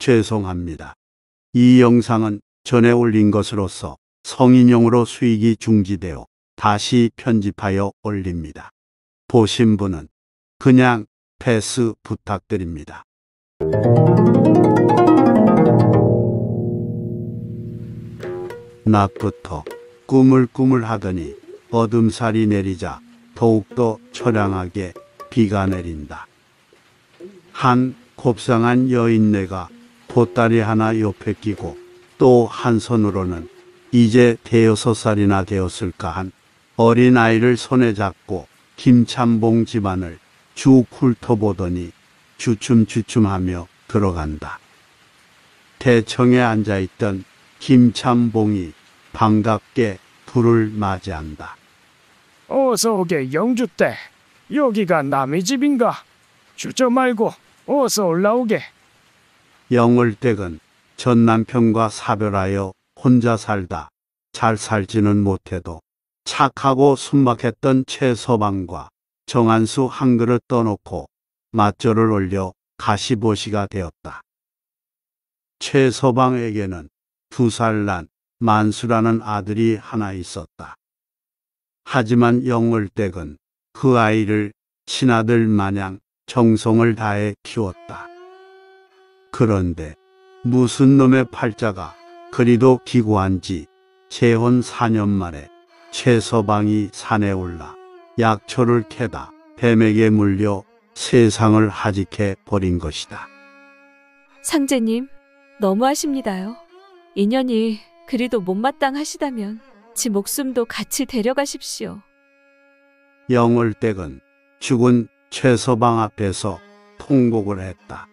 죄송합니다. 이 영상은 전에 올린 것으로서 성인용으로 수익이 중지되어 다시 편집하여 올립니다. 보신 분은 그냥 패스 부탁드립니다. 낮부터 꾸물꾸물 하더니 어둠살이 내리자 더욱더 처량하게 비가 내린다. 한 곱상한 여인네가 보따리 하나 옆에 끼고 또 한 손으로는 이제 대여섯 살이나 되었을까 한 어린 아이를 손에 잡고 김참봉 집안을 쭉 훑어보더니 주춤주춤하며 들어간다. 대청에 앉아있던 김참봉이 반갑게 불을 맞이한다. 어서 오게 영주때 여기가 남의 집인가? 주저 말고 어서 올라오게. 영월댁은 전 남편과 사별하여 혼자 살다 잘 살지는 못해도 착하고 순박했던 최서방과 정한수 한 그릇 떠놓고 맛절을 올려 가시보시가 되었다. 최서방에게는 두 살 난 만수라는 아들이 하나 있었다. 하지만 영월댁은 그 아이를 친아들 마냥 정성을 다해 키웠다. 그런데 무슨 놈의 팔자가 그리도 기구한지 재혼 4년 만에 최서방이 산에 올라 약초를 캐다 뱀에게 물려 세상을 하직해 버린 것이다. 상제님, 너무하십니다요. 인연이 그리도 못마땅하시다면 지 목숨도 같이 데려가십시오. 영월댁은 죽은 최서방 앞에서 통곡을 했다.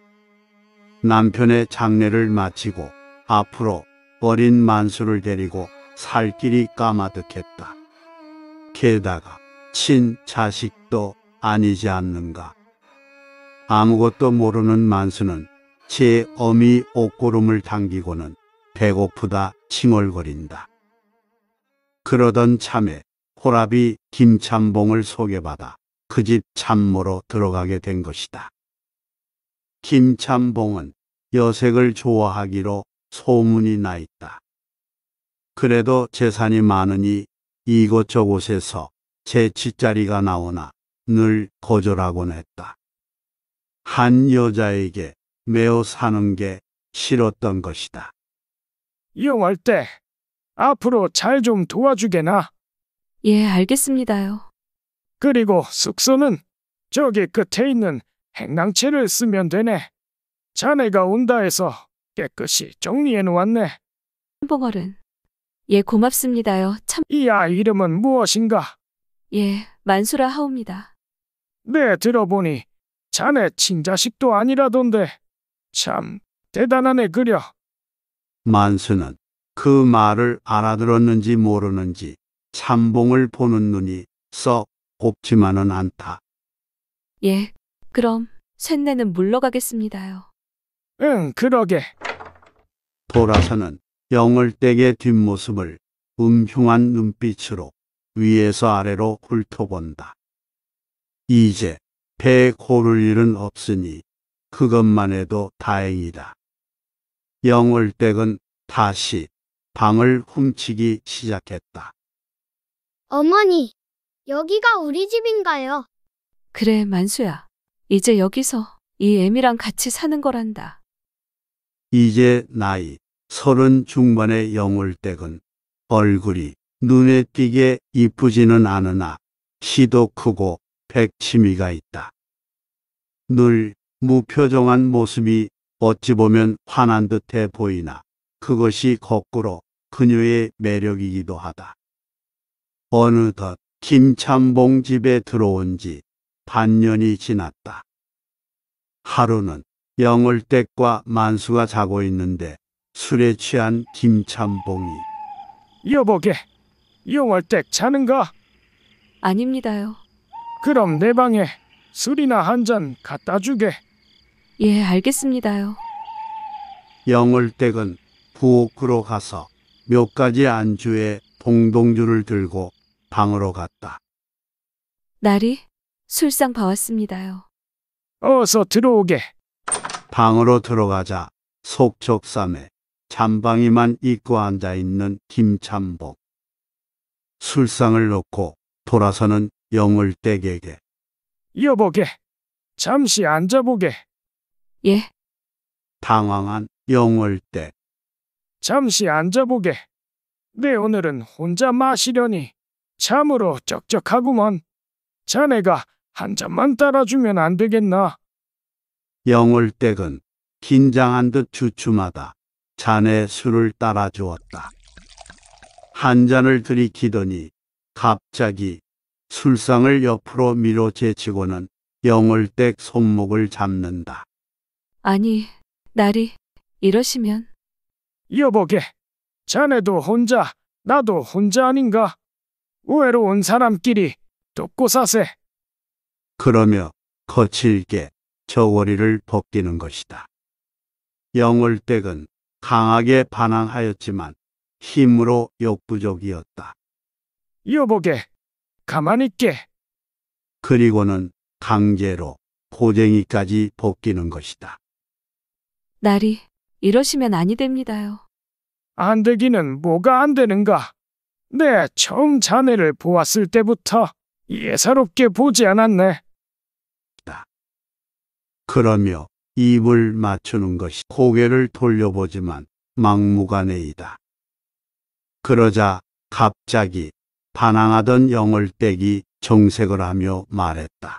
남편의 장례를 마치고 앞으로 어린 만수를 데리고 살 길이 까마득했다. 게다가 친자식도 아니지 않는가. 아무것도 모르는 만수는 제 어미 옷고름을 당기고는 배고프다 칭얼거린다. 그러던 참에 호랍이 김참봉을 소개받아 그 집 참모로 들어가게 된 것이다. 김참봉은 여색을 좋아하기로 소문이 나 있다. 그래도 재산이 많으니 이곳저곳에서 재치자리가 나오나 늘 거절하곤 했다. 한 여자에게 매어 사는 게 싫었던 것이다. 이용할 때 앞으로 잘 좀 도와주게나. 예, 알겠습니다요. 그리고 숙소는 저기 끝에 있는 행랑채를 쓰면 되네. 자네가 온다 해서 깨끗이 정리해 놓았네. 한봉얼은 예 고맙습니다요. 참이 아이 름은 무엇인가? 예 만수라 하옵니다. 네 들어보니 자네 친자식도 아니라던데 참 대단하네 그려. 만수는 그 말을 알아들었는지 모르는지 참봉을 보는 눈이 썩 곱지만은 않다. 예 그럼 쇳내는 물러가겠습니다요. 응, 그러게. 돌아서는 영월댁의 뒷모습을 음흉한 눈빛으로 위에서 아래로 훑어본다. 이제 배에 고를 일은 없으니 그것만 해도 다행이다. 영월댁은 다시 방을 훔치기 시작했다. 어머니, 여기가 우리 집인가요? 그래, 만수야. 이제 여기서 이 애미랑 같이 사는 거란다. 이제 나이 서른 중반의 영월댁은 얼굴이 눈에 띄게 이쁘지는 않으나 키도 크고 백치미가 있다. 늘 무표정한 모습이 어찌 보면 환한 듯해 보이나 그것이 거꾸로 그녀의 매력이기도 하다. 어느덧 김참봉 집에 들어온 지 반년이 지났다. 하루는 영월댁과 만수가 자고 있는데 술에 취한 김참봉이 여보게, 영월댁 자는가? 아닙니다요. 그럼 내 방에 술이나 한 잔 갖다 주게. 예, 알겠습니다요. 영월댁은 부엌으로 가서 몇 가지 안주에 봉동주를 들고 방으로 갔다. 날이 술상 봐왔습니다요. 어서 들어오게. 방으로 들어가자 속적삼에 잠방이만 입고 앉아있는 김참복. 술상을 놓고 돌아서는 영을 댁에게. 여보게, 잠시 앉아보게. 예, 당황한 영을 댁. 잠시 앉아보게. 내 네, 오늘은 혼자 마시려니 참으로 적적하구먼. 자네가 한 잔만 따라주면 안 되겠나? 영월댁은 긴장한 듯 주춤하다 잔에 술을 따라 주었다. 한 잔을 들이키더니 갑자기 술상을 옆으로 밀어 제치고는 영월댁 손목을 잡는다. 아니, 나리, 이러시면 여보게, 자네도 혼자, 나도 혼자 아닌가? 우애로운 사람끼리 돕고 사세. 그러며 거칠게 저고리를 벗기는 것이다. 영월댁은 강하게 반항하였지만 힘으로 욕부족이었다. 여보게, 가만히 있게. 그리고는 강제로 포쟁이까지 벗기는 것이다. 나리, 이러시면 아니 됩니다요. 안 되기는 뭐가 안 되는가? 내 처음 자네를 보았을 때부터 예사롭게 보지 않았네. 그러며 입을 맞추는 것이 고개를 돌려보지만 막무가내이다. 그러자 갑자기 반항하던 영을 빼기 정색을 하며 말했다.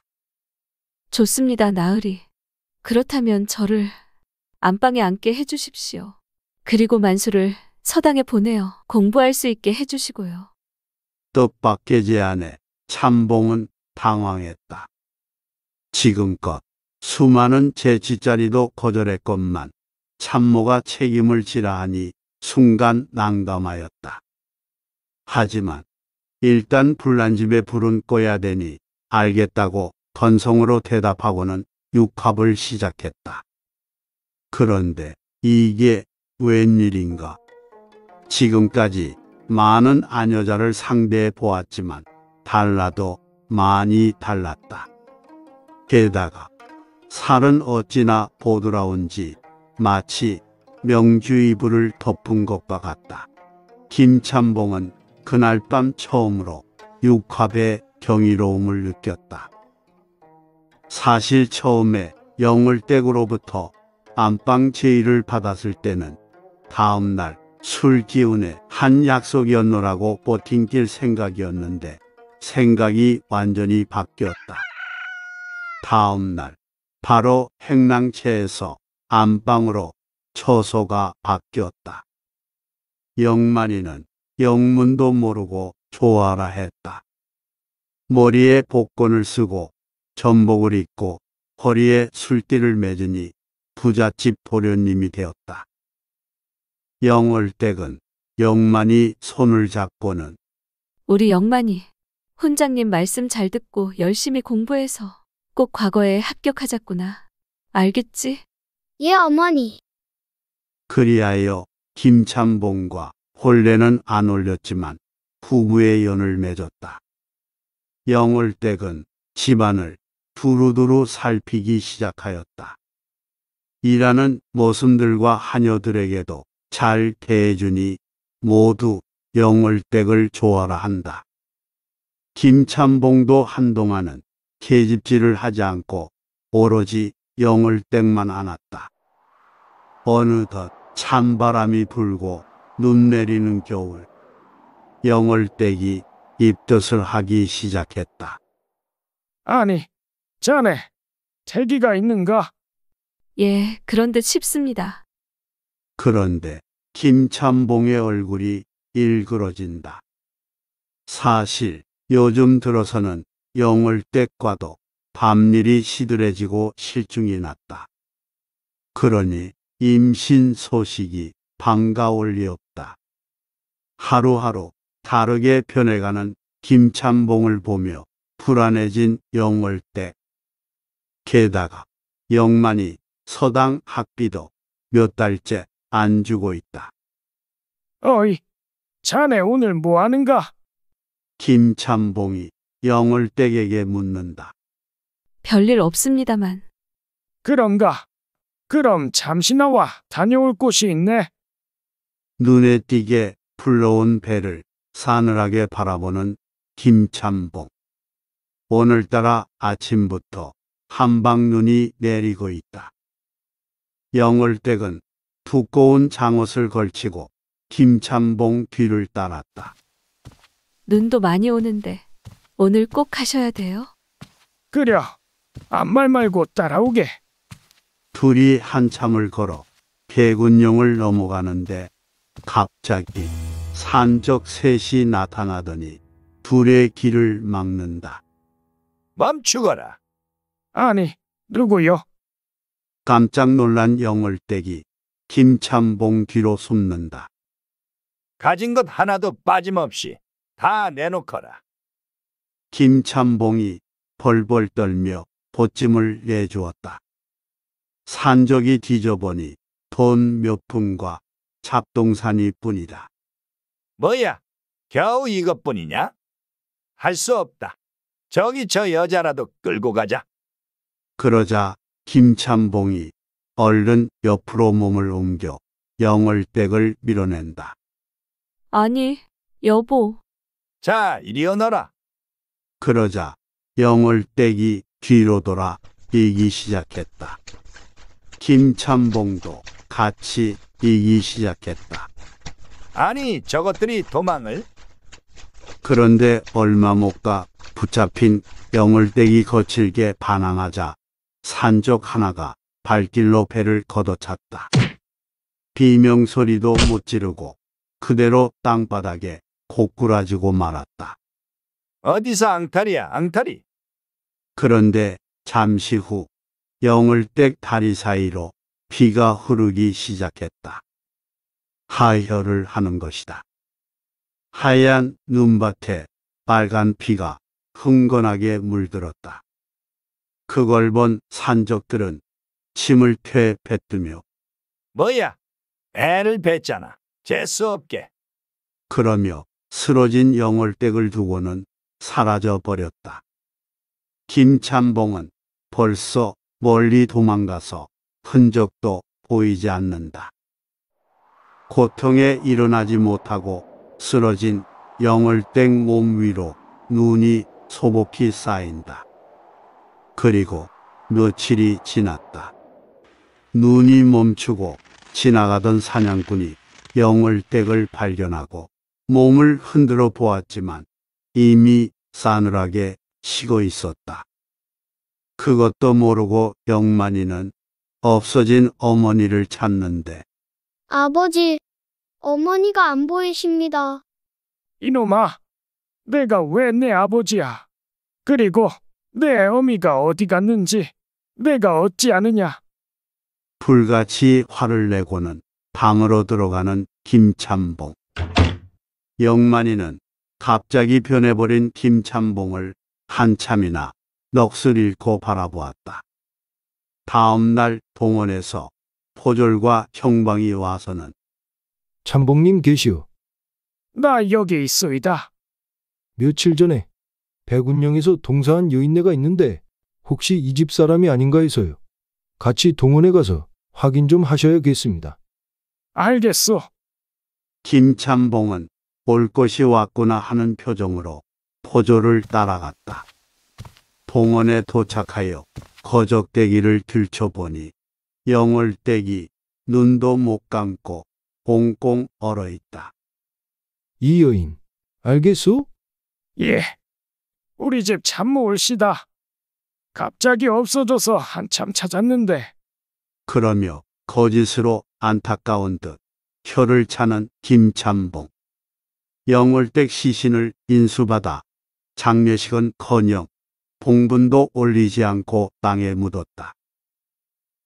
좋습니다, 나으리. 그렇다면 저를 안방에 앉게 해주십시오. 그리고 만수를 서당에 보내어 공부할 수 있게 해주시고요. 뜻밖의 제안에 참봉은 당황했다. 지금껏 수많은 제지자리도 거절했건만 참모가 책임을 지라 하니 순간 난감하였다. 하지만 일단 불난 집에 불은 꺼야 되니 알겠다고 건성으로 대답하고는 육합을 시작했다. 그런데 이게 웬일인가? 지금까지 많은 아녀자를 상대해 보았지만 달라도 많이 달랐다. 게다가 살은 어찌나 보드라운지 마치 명주의부를 덮은 것과 같다. 김찬봉은 그날 밤 처음으로 육합의 경이로움을 느꼈다. 사실 처음에 영월댁으로부터 안방 제의를 받았을 때는 다음날 술 기운에 한 약속이었노라고 버팅길 생각이었는데 생각이 완전히 바뀌었다. 다음날 바로 행랑채에서 안방으로 처소가 바뀌었다. 영만이는 영문도 모르고 좋아라 했다. 머리에 복권을 쓰고 전복을 입고 허리에 술띠를 맺으니 부잣집 보련님이 되었다. 영월댁은 영만이 손을 잡고는 우리 영만이 훈장님 말씀 잘 듣고 열심히 공부해서 꼭 과거에 합격하자꾸나. 알겠지? 예, 어머니. 그리하여 김참봉과 혼례는 안 올렸지만 부부의 연을 맺었다. 영월댁은 집안을 두루두루 살피기 시작하였다. 일하는 모순들과 하녀들에게도 잘 대해주니 모두 영월댁을 좋아라 한다. 김참봉도 한동안은 계집질을 하지 않고 오로지 영을 땡만 안았다. 어느덧 찬바람이 불고 눈 내리는 겨울 영월댁이 입덧을 하기 시작했다. 아니, 자네, 제기가 있는가? 예, 그런 데 싶습니다. 그런데 김참봉의 얼굴이 일그러진다. 사실 요즘 들어서는 영월때과도 밤일이 시들해지고 실증이 났다. 그러니 임신 소식이 반가울 리 없다. 하루하루 다르게 변해가는 김찬봉을 보며 불안해진 영월 때. 게다가 영만이 서당 학비도 몇 달째 안 주고 있다. 어이, 자네 오늘 뭐 하는가? 김찬봉이 영월댁에게 묻는다. 별일 없습니다만 그런가? 그럼 잠시 나와 다녀올 곳이 있네. 눈에 띄게 불러온 배를 사늘하게 바라보는 김참봉. 오늘따라 아침부터 한방눈이 내리고 있다. 영월댁은 두꺼운 장옷을 걸치고 김참봉 뒤를 따랐다. 눈도 많이 오는데 오늘 꼭 가셔야 돼요. 그려. 아무 말 말고 따라오게. 둘이 한참을 걸어 개군용을 넘어가는데 갑자기 산적 셋이 나타나더니 둘의 길을 막는다. 멈추거라. 아니, 누구요? 깜짝 놀란 영월떼기 김참봉 귀로 숨는다. 가진 것 하나도 빠짐없이 다 내놓거라. 김참봉이 벌벌 떨며 보찜을 내주었다. 산적이 뒤져보니 돈 몇 푼과 잡동사니 뿐이다. 뭐야, 겨우 이것뿐이냐? 할 수 없다. 저기 저 여자라도 끌고 가자. 그러자 김참봉이 얼른 옆으로 몸을 옮겨 영월댁을 밀어낸다. 아니, 여보. 자, 이리 오너라. 그러자 영월댁이 뒤로 돌아 이기 시작했다. 김참봉도 같이 이기 시작했다. 아니 저것들이 도망을? 그런데 얼마 못 가 붙잡힌 영월댁이 거칠게 반항하자 산적 하나가 발길로 배를 걷어찼다. 비명소리도 못 지르고 그대로 땅바닥에 고꾸라지고 말았다. 어디서 앙탈이야, 앙탈이? 그런데 잠시 후 영을댁 다리 사이로 비가 흐르기 시작했다. 하혈을 하는 것이다. 하얀 눈밭에 빨간 피가 흥건하게 물들었다. 그걸 본 산적들은 침을 퇴 뱉으며 뭐야? 애를 뱉잖아. 재수없게. 그러며 쓰러진 영월댁을 두고는 사라져 버렸다. 김찬봉은 벌써 멀리 도망가서 흔적도 보이지 않는다. 고통에 일어나지 못하고 쓰러진 영을땡 몸 위로 눈이 소복히 쌓인다. 그리고 며칠이 지났다. 눈이 멈추고 지나가던 사냥꾼이 영을댁을 발견하고 몸을 흔들어 보았지만 이미 싸늘하게 쉬고 있었다. 그것도 모르고 영만이는 없어진 어머니를 찾는데 아버지, 어머니가 안 보이십니다. 이놈아, 내가 왜 내 아버지야? 그리고 내 어미가 어디 갔는지 내가 어찌 아느냐? 불같이 화를 내고는 방으로 들어가는 김참봉. 영만이는 갑자기 변해버린 김참봉을 한참이나 넋을 잃고 바라보았다. 다음 날 동원에서 포졸과 형방이 와서는 참봉님 계시오. 나 여기 있어이다 며칠 전에 백운령에서 동사한 여인네가 있는데 혹시 이 집 사람이 아닌가 해서요. 같이 동원에 가서 확인 좀 하셔야겠습니다. 알겠소. 김참봉은 올 것이 왔구나 하는 표정으로 포조를 따라갔다. 동원에 도착하여 거적대기를 들춰보니 영월대기 눈도 못 감고 꽁꽁 얼어있다. 이 여인, 알겠소? 예, 우리 집 참모올시다. 갑자기 없어져서 한참 찾았는데. 그러며 거짓으로 안타까운 듯 혀를 차는 김참봉. 영월댁 시신을 인수받아 장례식은커녕 봉분도 올리지 않고 땅에 묻었다.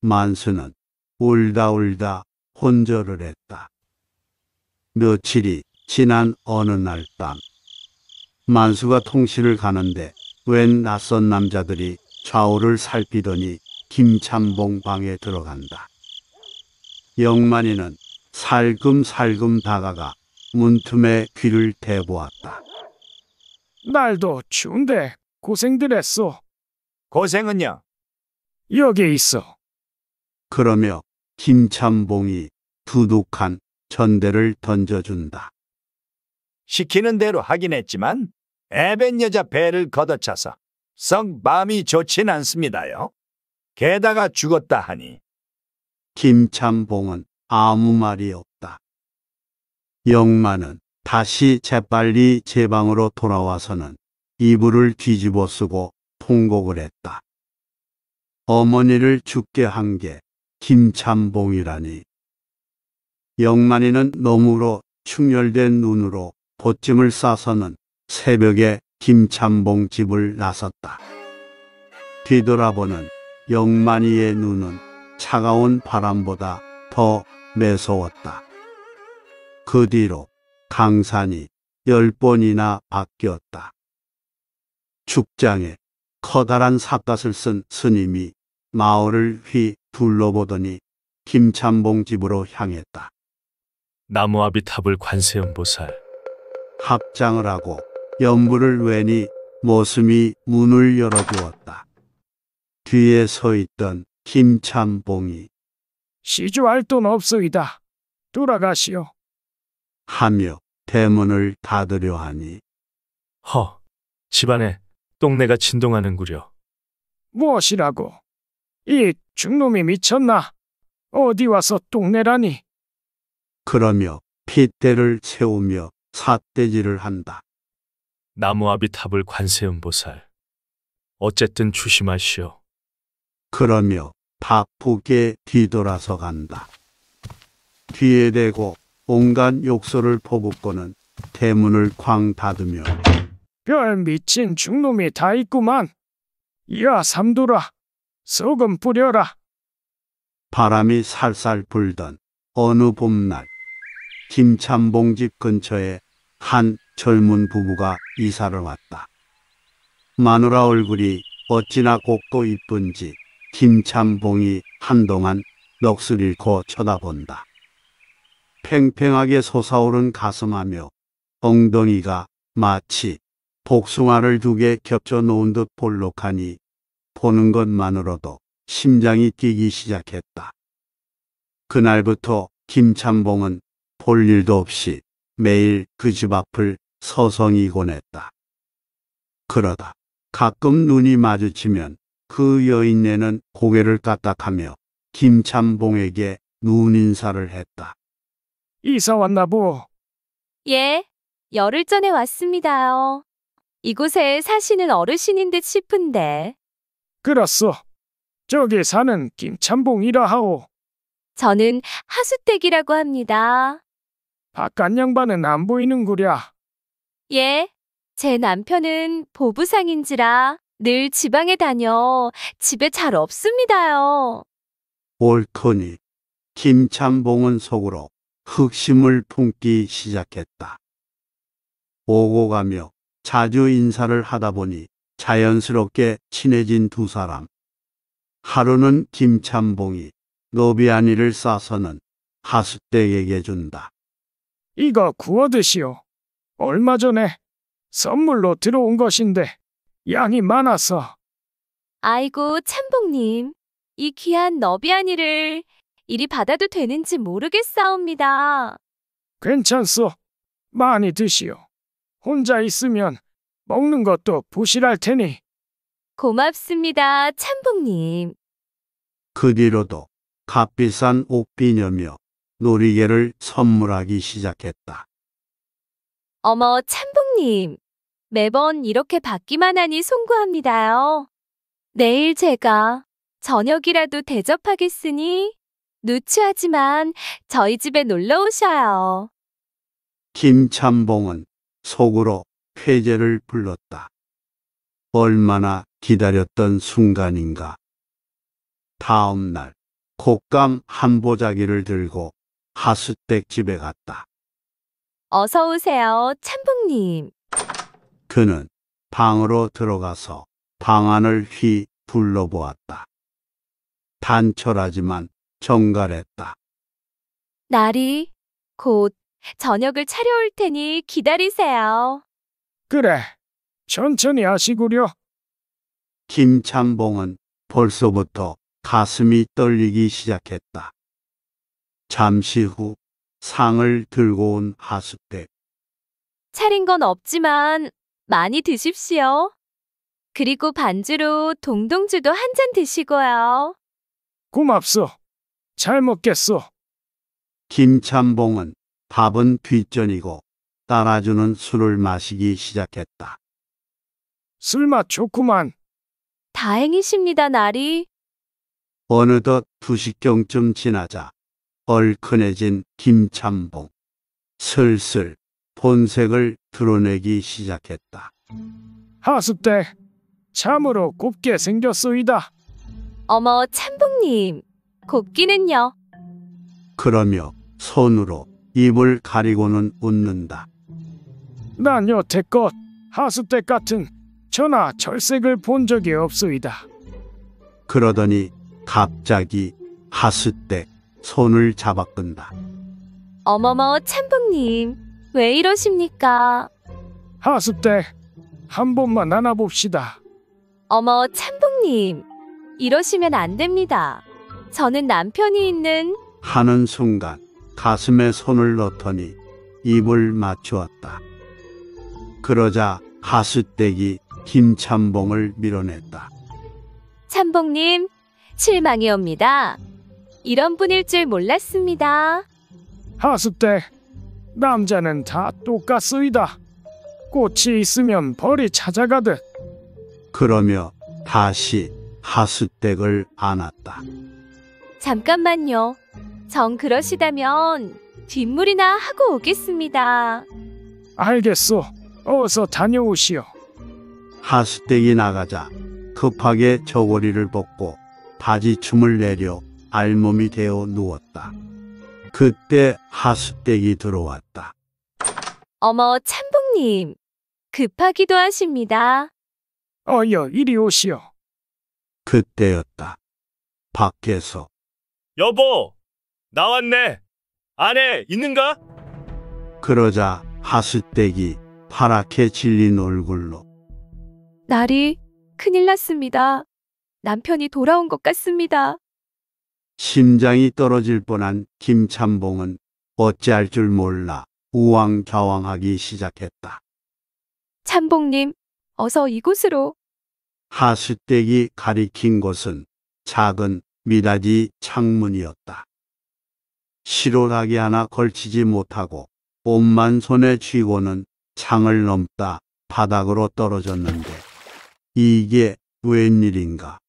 만수는 울다 울다 혼절을 했다. 며칠이 지난 어느 날땅 만수가 통신을 가는데 웬 낯선 남자들이 좌우를 살피더니 김참봉 방에 들어간다. 영만이는 살금살금 다가가 문틈에 귀를 대보았다. 날도 추운데 고생들 했어. 고생은요? 여기 있어. 그러며 김참봉이 두둑한 전대를 던져준다. 시키는 대로 하긴 했지만 에벤 여자 배를 걷어차서 썩 마음이 좋진 않습니다요. 게다가 죽었다 하니 김참봉은 아무 말이 없다. 영만은 다시 재빨리 제 방으로 돌아와서는 이불을 뒤집어 쓰고 통곡을 했다. 어머니를 죽게 한 게 김참봉이라니. 영만이는 너무로 충혈된 눈으로 보찜을 싸서는 새벽에 김참봉 집을 나섰다. 뒤돌아보는 영만이의 눈은 차가운 바람보다 더 매서웠다. 그 뒤로 강산이 열 번이나 바뀌었다. 죽장에 커다란 삿갓을 쓴 스님이 마을을 휘 둘러보더니 김찬봉 집으로 향했다. 나무아비탑을 관세음보살 합장을 하고 연불을 외니 모습이 문을 열어주었다. 뒤에 서 있던 김찬봉이 시주할 돈 없소이다. 돌아가시오. 하며 대문을 닫으려 하니 허, 집안에 똥내가 진동하는구려. 무엇이라고? 이죽놈이 미쳤나? 어디 와서 똥내라니? 그러며 핏대를 채우며 삿대질을 한다. 나무아비탑을 관세음보살. 어쨌든 조심하시오 그러며 바쁘게 뒤돌아서 간다. 뒤에 대고 온갖 욕설을 퍼붓고는 대문을 쾅 닫으며 별 미친 중놈이 다 있구만. 야삼두라 소금 뿌려라. 바람이 살살 불던 어느 봄날 김참봉 집 근처에 한 젊은 부부가 이사를 왔다. 마누라 얼굴이 어찌나 곱고 이쁜지 김참봉이 한동안 넋을 잃고 쳐다본다. 팽팽하게 솟아오른 가슴하며 엉덩이가 마치 복숭아를 두 개 겹쳐 놓은 듯 볼록하니 보는 것만으로도 심장이 뛰기 시작했다. 그날부터 김참봉은볼 일도 없이 매일 그 집 앞을 서성이 곤했다. 그러다 가끔 눈이 마주치면 그 여인네는 고개를 까딱하며 김참봉에게 눈인사를 했다. 이사 왔나보. 예, 열흘 전에 왔습니다요. 이곳에 사시는 어르신인 듯 싶은데. 그렇소. 저기 사는 김찬봉이라 하오. 저는 하수댁이라고 합니다. 바깥 양반은 안 보이는구랴. 예, 제 남편은 보부상인지라 늘 지방에 다녀 집에 잘 없습니다요. 옳더니김찬봉은 속으로 흑심을 품기 시작했다. 오고 가며 자주 인사를 하다 보니 자연스럽게 친해진 두 사람. 하루는 김참봉이 노비아니를 싸서는 하숙댁에게 준다. 이거 구워 드시오. 얼마 전에 선물로 들어온 것인데 양이 많아서 아이고 참봉님이 귀한 너비아니를 이리 받아도 되는지 모르겠사옵니다. 괜찮소. 많이 드시오. 혼자 있으면 먹는 것도 부실할 테니. 고맙습니다, 참복님. 그 뒤로도 값비싼 옥비녀며 놀이개를 선물하기 시작했다. 어머, 참복님. 매번 이렇게 받기만 하니 송구합니다요. 내일 제가 저녁이라도 대접하겠으니 누추하지만 저희 집에 놀러 오셔요. 김참봉은 속으로 쾌재를 불렀다. 얼마나 기다렸던 순간인가. 다음 날 곶감 한 보자기를 들고 하수댁 집에 갔다. 어서 오세요, 참봉님. 그는 방으로 들어가서 방 안을 휘 둘러보았다. 단촐하지만 정갈했다. 날이 곧 저녁을 차려올 테니 기다리세요. 그래, 천천히 하시구려. 김창봉은 벌써부터 가슴이 떨리기 시작했다. 잠시 후 상을 들고 온 하숙대. 차린 건 없지만 많이 드십시오. 그리고 반주로 동동주도 한 잔 드시고요. 고맙소. 잘 먹겠소. 김참봉은 밥은 뒷전이고 따라주는 술을 마시기 시작했다. 술맛 좋구만. 다행이십니다, 나리. 어느덧 두식경쯤 지나자 얼큰해진 김참봉. 슬슬 본색을 드러내기 시작했다. 하숙대 참으로 곱게 생겼소이다. 어머, 참봉님. 곱기는요. 그러며 손으로 입을 가리고는 웃는다. 난 여태껏 하수댁 같은 천하 절색을 본 적이 없소이다. 그러더니 갑자기 하수댁 손을 잡아 끈다. 어머머 참복님 왜 이러십니까? 하수댁 한 번만 안아봅시다. 어머 참복님 이러시면 안 됩니다. 저는 남편이 있는 하는 순간 가슴에 손을 넣더니 입을 맞추었다. 그러자 하수댁이김 참봉을 밀어냈다. 참봉님, 실망이옵니다. 이런 분일 줄 몰랐습니다. 하수댁 남자는 다 똑같습니다. 꽃이 있으면 벌이 찾아가듯 그러며 다시 하수댁을 안았다. 잠깐만요. 정 그러시다면 뒷물이나 하고 오겠습니다. 알겠소. 어서 다녀오시오. 하수댁이 나가자 급하게 저고리를 벗고 바지 춤을 내려 알몸이 되어 누웠다. 그때 하수댁이 들어왔다. 어머, 참복님. 급하기도 하십니다. 어여 이리 오시오. 그때였다. 밖에서 여보, 나왔네. 안에 있는가? 그러자 하스댁이 파랗게 질린 얼굴로 날이 큰일 났습니다. 남편이 돌아온 것 같습니다. 심장이 떨어질 뻔한 김참봉은 어찌할 줄 몰라 우왕좌왕하기 시작했다. 참봉님, 어서 이곳으로. 하수댁이 가리킨 곳은 작은 미닫이 창문이었다. 실오라기 하나 걸치지 못하고 옷만 손에 쥐고는 창을 넘다 바닥으로 떨어졌는데 이게 웬일인가.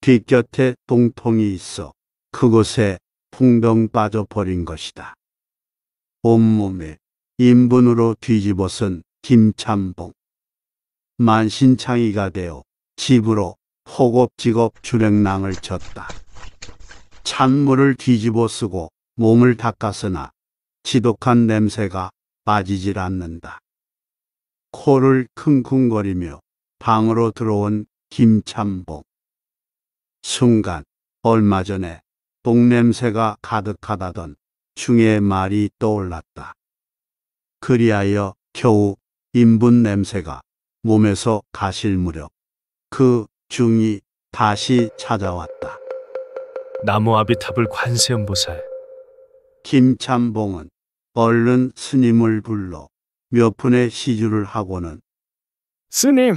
뒷곁에 동통이 있어 그곳에 풍덩 빠져버린 것이다. 온몸에 인분으로 뒤집어쓴 김참봉. 만신창이가 되어 집으로 호겁지겁 주랭낭을 쳤다. 찬물을 뒤집어 쓰고 몸을 닦았으나 지독한 냄새가 빠지질 않는다. 코를 킁킁거리며 방으로 들어온 김참봉. 순간 얼마 전에 똥냄새가 가득하다던 중의 말이 떠올랐다. 그리하여 겨우 인분 냄새가 몸에서 가실 무렵 그 중이 다시 찾아왔다. 나무 아비탑을 관세음보살 김참봉은 얼른 스님을 불러 몇 푼의 시주를 하고는 스님,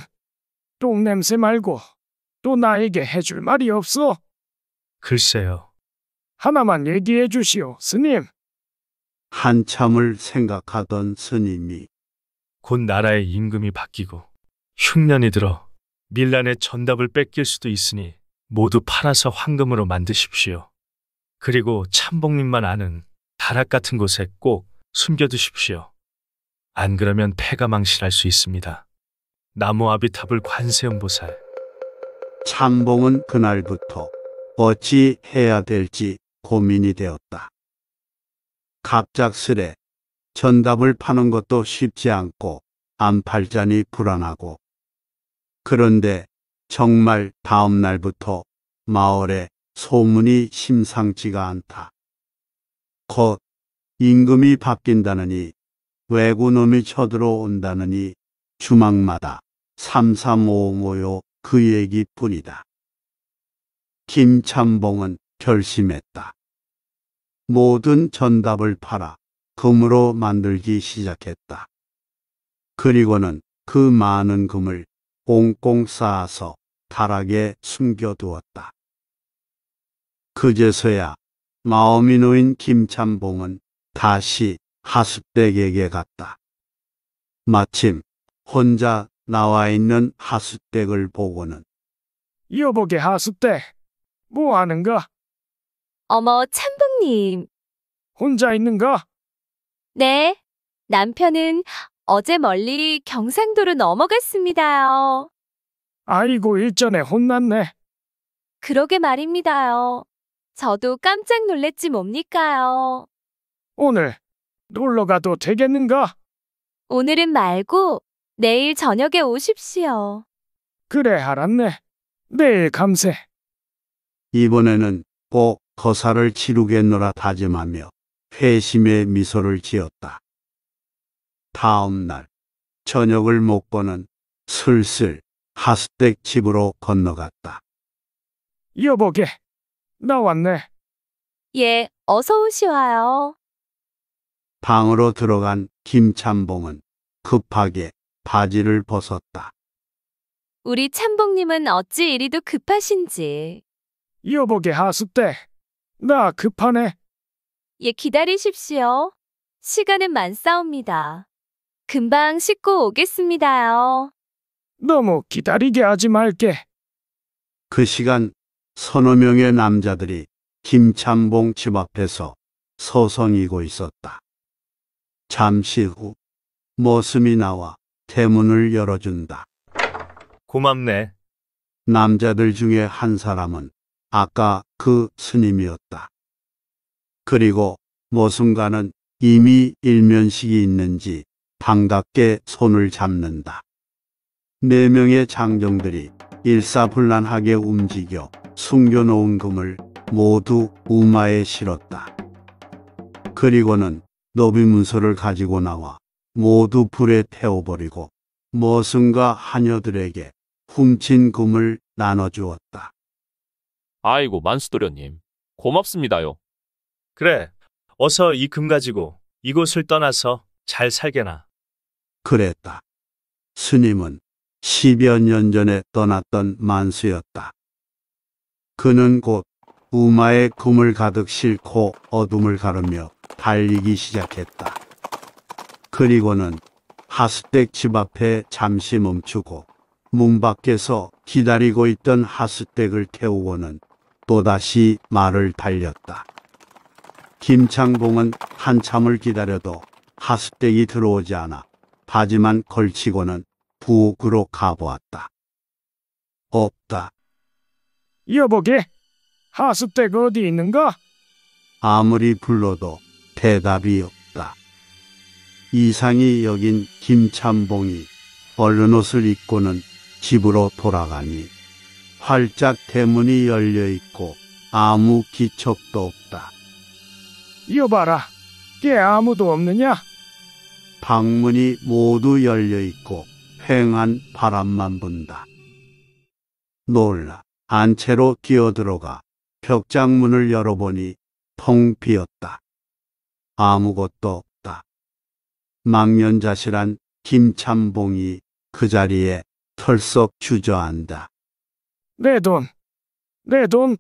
똥냄새 말고 또 나에게 해줄 말이 없어. 글쎄요 하나만 얘기해 주시오, 스님. 한참을 생각하던 스님이 곧 나라의 임금이 바뀌고 흉년이 들어 밀란의 전답을 뺏길 수도 있으니 모두 팔아서 황금으로 만드십시오. 그리고 참복님만 아는 다락 같은 곳에 꼭 숨겨두십시오. 안 그러면 폐가 망신할 수 있습니다. 나무 아비탑을 관세음보살. 참봉은 그날부터 어찌 해야 될지 고민이 되었다. 갑작스레 전답을 파는 것도 쉽지 않고 안 팔자니 불안하고 그런데 정말 다음 날부터 마을에 소문이 심상치가 않다. 곧 임금이 바뀐다느니 외구놈이 쳐들어온다느니 주막마다 삼삼오오요 그 얘기뿐이다. 김참봉은 결심했다. 모든 전답을 팔아 금으로 만들기 시작했다. 그리고는 그 많은 금을 꽁꽁 쌓아서 타락에 숨겨두었다. 그제서야 마음이 놓인 김찬봉은 다시 하수댁에게 갔다. 마침 혼자 나와 있는 하수댁을 보고는 여보게 하수댁, 뭐 하는가? 어머, 찬봉님. 혼자 있는가? 네, 남편은 어제 멀리 경상도로 넘어갔습니다요. 아이고, 일전에 혼났네. 그러게 말입니다요. 저도 깜짝 놀랬지 뭡니까요. 오늘 놀러 가도 되겠는가? 오늘은 말고 내일 저녁에 오십시오. 그래, 알았네. 내일 감세. 이번에는 꼭 거사를 치르겠노라 다짐하며 회심의 미소를 지었다. 다음 날 저녁을 먹고는 슬슬 하스댁 집으로 건너갔다. 여보게, 나 왔네. 예, 어서 오시와요. 방으로 들어간 김참봉은 급하게 바지를 벗었다. 우리 참봉님은 어찌 이리도 급하신지. 여보게 하스대나 급하네. 예, 기다리십시오. 시간은 만싸옵니다. 금방 씻고 오겠습니다요. 너무 기다리게 하지 말게. 그 시간 서너 명의 남자들이 김참봉 집 앞에서 서성이고 있었다. 잠시 후모슴이 나와 대문을 열어준다. 고맙네. 남자들 중에 한 사람은 아까 그 스님이었다. 그리고 모순과는 이미 일면식이 있는지 반갑게 손을 잡는다. 네 명의 장정들이 일사불란하게 움직여 숨겨놓은 금을 모두 우마에 실었다. 그리고는 노비 문서를 가지고 나와 모두 불에 태워버리고 머슴과 하녀들에게 훔친 금을 나눠주었다. 아이고 만수도련님 고맙습니다요. 그래 어서 이 금 가지고 이곳을 떠나서 잘 살게나. 그랬다. 스님은 10여 년 전에 떠났던 만수였다. 그는 곧 우마에 금을 가득 싣고 어둠을 가르며 달리기 시작했다. 그리고는 하스댁 집 앞에 잠시 멈추고 문 밖에서 기다리고 있던 하스댁을 태우고는 또다시 말을 달렸다. 김창봉은 한참을 기다려도 하스댁이 들어오지 않아 바지만 걸치고는 부엌으로 가보았다. 없다. 여보게, 하수댁가 어디 있는가? 아무리 불러도 대답이 없다. 이상이 여긴 김참봉이 얼른 옷을 입고는 집으로 돌아가니 활짝 대문이 열려 있고 아무 기척도 없다. 여봐라, 꽤 아무도 없느냐? 방문이 모두 열려 있고 휑한 바람만 분다. 놀라 안채로 뛰어들어가 벽장문을 열어보니 텅 비었다. 아무것도 없다. 망년자실한 김참봉이 그 자리에 털썩 주저한다내 돈, 내 돈.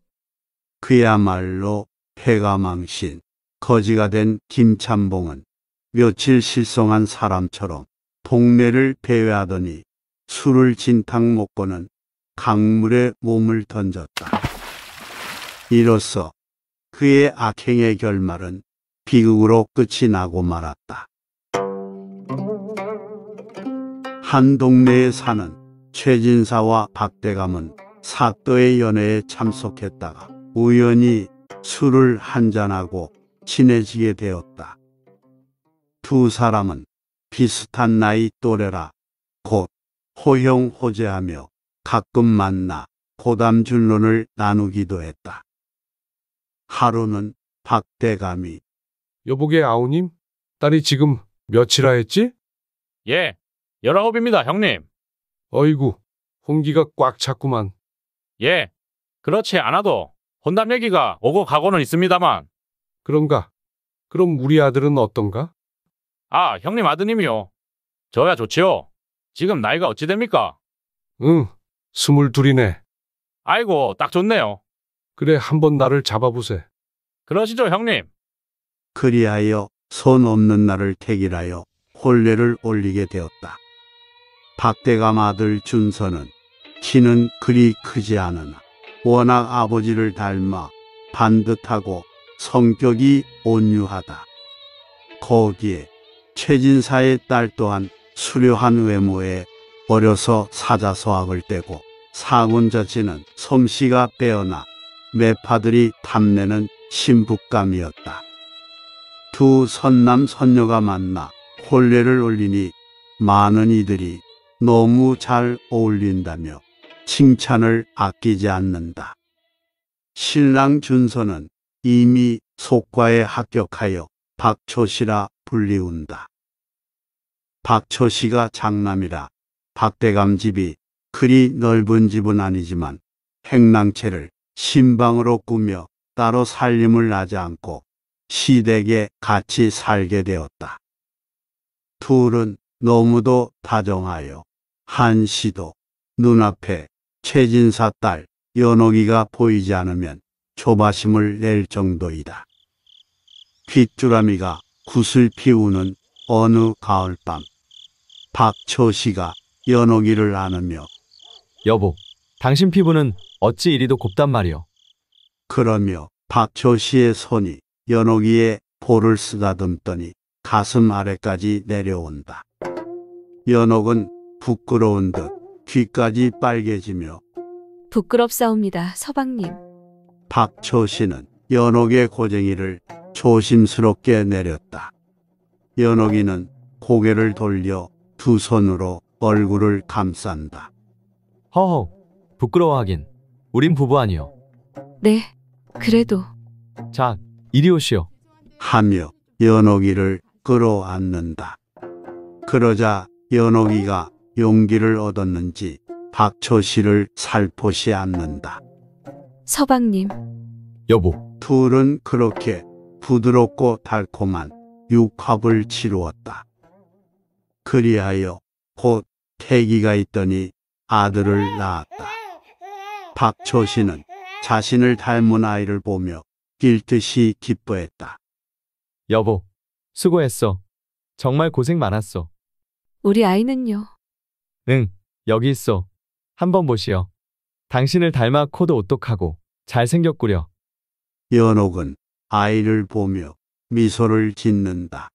그야말로 폐가망신, 거지가 된 김참봉은 며칠 실성한 사람처럼 동네를 배회하더니 술을 진탕 먹고는 강물에 몸을 던졌다. 이로써 그의 악행의 결말은 비극으로 끝이 나고 말았다. 한 동네에 사는 최진사와 박대감은 사또의 연애에 참석했다가 우연히 술을 한잔하고 친해지게 되었다. 두 사람은 비슷한 나이 또래라 곧 호형호재하며 가끔 만나 고담준론을 나누기도 했다. 하루는 박대감이 여보게 아우님? 딸이 지금 몇이라 했지? 예, 열아홉입니다, 형님. 어이구, 홍기가 꽉 찼구만. 예, 그렇지 않아도 혼담 얘기가 오고 가고는 있습니다만. 그런가? 그럼 우리 아들은 어떤가? 아, 형님 아드님이요. 저야 좋지요. 지금 나이가 어찌 됩니까? 응, 스물둘이네. 아이고, 딱 좋네요. 그래, 한 번 나를 잡아보세. 그러시죠, 형님. 그리하여 손 없는 나를 택일하여 혼례를 올리게 되었다. 박대감 아들 준서는 키는 그리 크지 않으나 워낙 아버지를 닮아 반듯하고 성격이 온유하다. 거기에 최진사의 딸 또한 수려한 외모에 어려서 사자소학을 떼고 사군자치는 솜씨가 빼어나 매파들이 탐내는 신부감이었다. 두 선남 선녀가 만나 혼례를 올리니 많은 이들이 너무 잘 어울린다며 칭찬을 아끼지 않는다. 신랑 준서는 이미 속과에 합격하여 박초시라 불리운다. 박초시가 장남이라 박대감 집이 그리 넓은 집은 아니지만 행랑채를 신방으로 꾸며 따로 살림을 하지 않고 시댁에 같이 살게 되었다. 둘은 너무도 다정하여 한시도 눈앞에 최진사 딸 연옥이가 보이지 않으면 초바심을낼 정도이다. 귀뚜라미가 굿을 피우는 어느 가을밤 박초씨가 연옥이를 안으며 여보, 당신 피부는 어찌 이리도 곱단 말이오. 그러며 박초씨의 손이 연옥이의 볼을 쓰다듬더니 가슴 아래까지 내려온다. 연옥은 부끄러운 듯 귀까지 빨개지며 부끄럽사옵니다, 서방님. 박초씨는 연옥의 고쟁이를 조심스럽게 내렸다. 연옥이는 고개를 돌려 두 손으로 얼굴을 감싼다. 허허, 부끄러워하긴. 우린 부부 아니요. 네, 그래도 자, 이리 오시오. 하며 연옥이를 끌어안는다. 그러자 연옥이가 용기를 얻었는지 박초 씨를 살포시 안는다. 서방님. 여보, 둘은 그렇게 부드럽고 달콤한 육합을 치루었다. 그리하여 곧 태기가 있더니 아들을 낳았다. 박초신은 자신을 닮은 아이를 보며 뛸듯이 기뻐했다. 여보, 수고했어. 정말 고생 많았어. 우리 아이는요? 응, 여기 있어. 한번 보시오. 당신을 닮아 코도 오똑하고 잘생겼구려. 연옥은 아이를 보며 미소를 짓는다.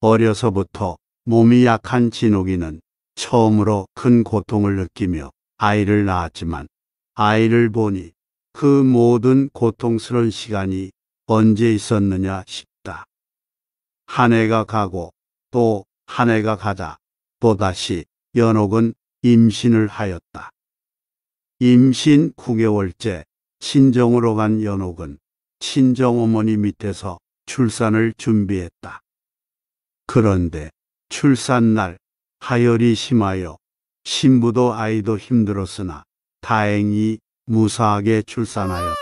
어려서부터 몸이 약한 진옥이는 처음으로 큰 고통을 느끼며 아이를 낳았지만 아이를 보니 그 모든 고통스러운 시간이 언제 있었느냐 싶다. 한 해가 가고 또 한 해가 가자 또다시 연옥은 임신을 하였다. 임신 9개월째 친정으로 간 연옥은 친정어머니 밑에서 출산을 준비했다. 그런데 출산날 하열이 심하여 신부도 아이도 힘들었으나 다행히 무사하게 출산하였다.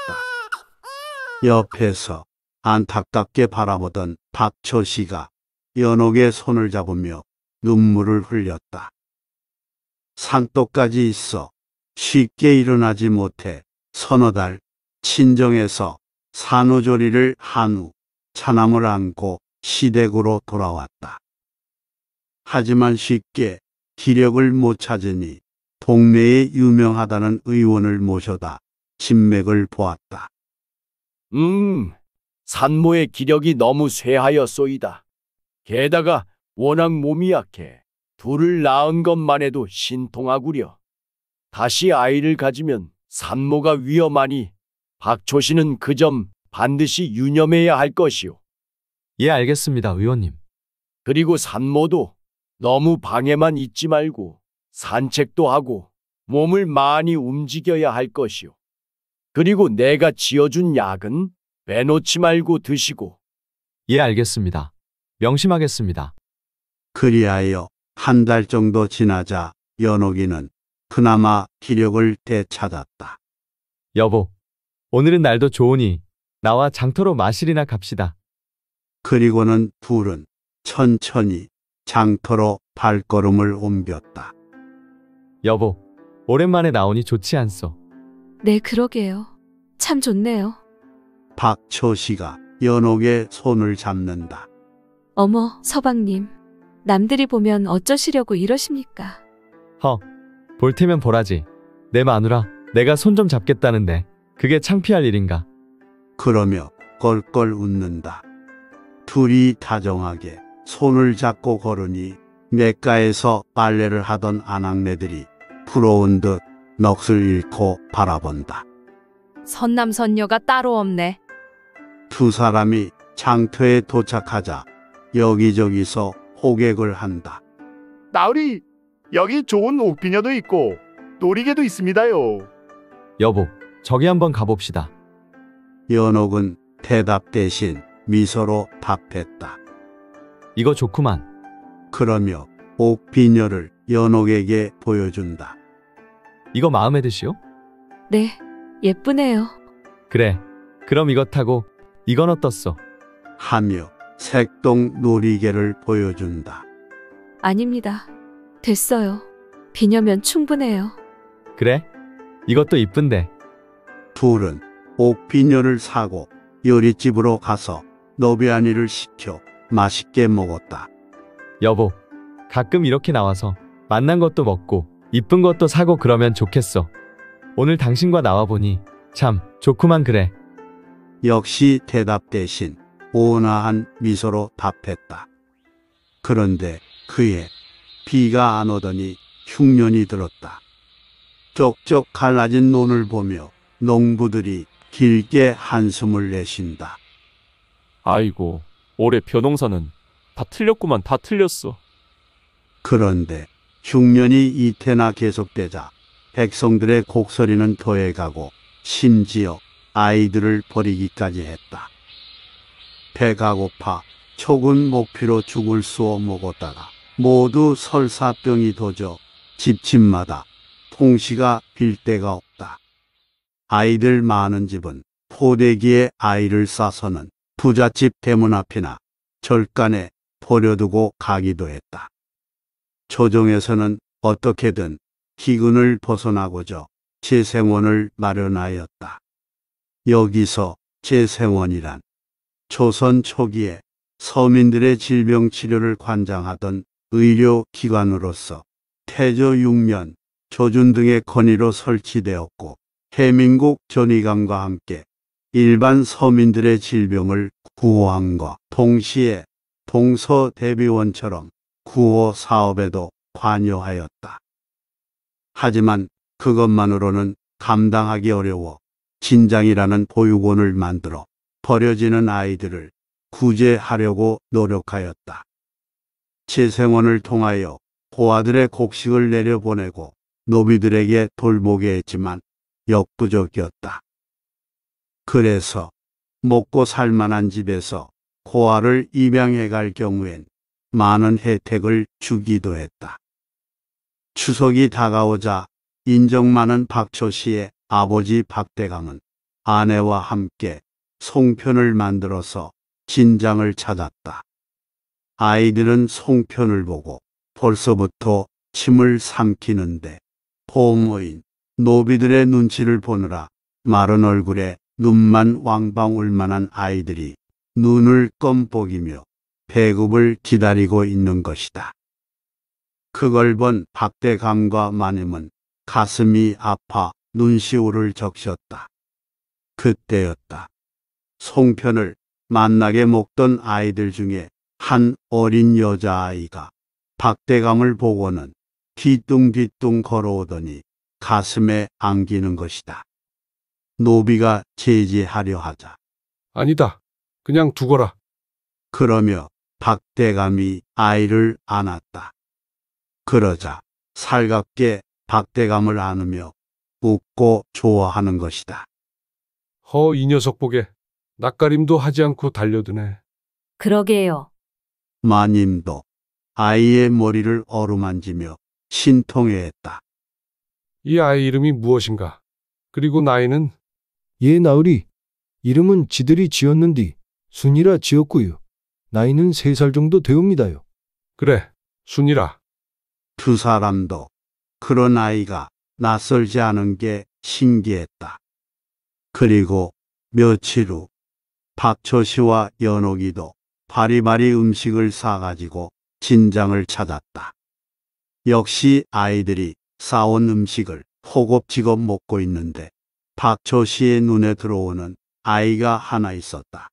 옆에서 안타깝게 바라보던 박초 씨가 연옥의 손을 잡으며 눈물을 흘렸다. 산도까지 있어 쉽게 일어나지 못해 서너 달 친정에서 산후조리를 한 후 차남을 안고 시댁으로 돌아왔다. 하지만 쉽게 기력을 못 찾으니 동네에 유명하다는 의원을 모셔다 진맥을 보았다. 음, 산모의 기력이 너무 쇠하였소이다. 게다가 워낙 몸이 약해 둘을 낳은 것만 해도 신통하구려. 다시 아이를 가지면 산모가 위험하니 박초 신은그 점 반드시 유념해야 할 것이오. 예, 알겠습니다, 의원님. 그리고 산모도 너무 방에만 있지 말고 산책도 하고 몸을 많이 움직여야 할 것이오. 그리고 내가 지어준 약은 빼놓지 말고 드시고 예, 알겠습니다. 명심하겠습니다. 그리하여 한 달 정도 지나자 연옥이는 그나마 기력을 되찾았다. 여보, 오늘은 날도 좋으니 나와 장터로 마실이나 갑시다. 그리고는 둘은 천천히 장터로 발걸음을 옮겼다. 여보, 오랜만에 나오니 좋지 않소. 네, 그러게요. 참 좋네요. 박초씨가 연옥의 손을 잡는다. 어머, 서방님. 남들이 보면 어쩌시려고 이러십니까? 허, 볼 테면 보라지. 내 마누라, 내가 손 좀 잡겠다는데. 그게 창피할 일인가? 그러며 껄껄 웃는다. 둘이 다정하게 손을 잡고 걸으니 맥가에서 빨래를 하던 아낙네들이 부러운 듯 넋을 잃고 바라본다. 선남선녀가 따로 없네. 두 사람이 장터에 도착하자 여기저기서 호객을 한다. 나으리 여기 좋은 옥비녀도 있고 놀이개도 있습니다요. 여보, 저기 한번 가봅시다. 연옥은 대답 대신 미소로 답했다. 이거 좋구만. 그러며 옥비녀를 연옥에게 보여준다. 이거 마음에 드시오? 네, 예쁘네요. 그래. 그럼 이거 타고 이건 어떻소? 하며 색동 놀이개를 보여준다. 아닙니다. 됐어요. 비녀면 충분해요. 그래? 이것도 이쁜데. 둘은 옥비녀를 사고 요리집으로 가서 노비아니를 시켜 맛있게 먹었다. 여보, 가끔 이렇게 나와서 만난 것도 먹고 이쁜 것도 사고 그러면 좋겠어. 오늘 당신과 나와보니 참 좋구만 그래. 역시 대답 대신 온화한 미소로 답했다. 그런데 그해 비가 안 오더니 흉년이 들었다. 쪽쪽 갈라진 논을 보며 농부들이 길게 한숨을 내쉰다. 아이고, 올해 벼농사는 다 틀렸구만, 다 틀렸어. 그런데 흉년이 이태나 계속되자 백성들의 곡소리는 더해가고 심지어 아이들을 버리기까지 했다. 배가 고파 촉은 목피로 죽을 쏘어 먹었다가 모두 설사병이 도져 집집마다 통시가 빌 데가 없다. 아이들 많은 집은 포대기에 아이를 싸서는 부잣집 대문 앞이나 절간에 버려두고 가기도 했다. 조정에서는 어떻게든 기근을 벗어나고자 재생원을 마련하였다. 여기서 재생원이란 조선 초기에 서민들의 질병 치료를 관장하던 의료기관으로서 태조 6년, 조준 등의 건의로 설치되었고 해민국 전의감과 함께 일반 서민들의 질병을 구호함과 동시에 동서대비원처럼 구호 사업에도 관여하였다. 하지만 그것만으로는 감당하기 어려워 진장이라는 보육원을 만들어 버려지는 아이들을 구제하려고 노력하였다. 재생원을 통하여 고아들의 곡식을 내려보내고 노비들에게 돌보게 했지만 역부족이었다. 그래서 먹고 살만한 집에서 고아를 입양해 갈 경우엔 많은 혜택을 주기도 했다. 추석이 다가오자 인정 많은 박초 씨의 아버지 박대강은 아내와 함께 송편을 만들어서 진장을 찾았다. 아이들은 송편을 보고 벌써부터 침을 삼키는데 보모인 노비들의 눈치를 보느라 마른 얼굴에 눈만 왕방울 만한 아이들이 눈을 껌뻑이며 배급을 기다리고 있는 것이다. 그걸 본 박대감과 마님은 가슴이 아파 눈시울을 적셨다. 그때였다. 송편을 만나게 먹던 아이들 중에 한 어린 여자아이가 박대감을 보고는 뒤뚱뒤뚱 걸어오더니 가슴에 안기는 것이다. 노비가 제지하려 하자. 아니다. 그냥 두거라. 그러며 박대감이 아이를 안았다. 그러자 살갑게 박대감을 안으며 웃고 좋아하는 것이다. 허, 이 녀석 보게. 낯가림도 하지 않고 달려드네. 그러게요. 마님도 아이의 머리를 어루만지며 신통해했다. 이 아이 이름이 무엇인가? 그리고 나이는 예 나으리 이름은 지들이 지었는디 순이라 지었구요 나이는 세 살 정도 되옵니다요 그래 순이라 두 사람도 그런 아이가 낯설지 않은 게 신기했다. 그리고 며칠 후 박초 시와 연옥이도 바리바리 음식을 사가지고 진장을 찾았다. 역시 아이들이 싸온 음식을 호곱지겁 먹고 있는데 박초 씨의 눈에 들어오는 아이가 하나 있었다.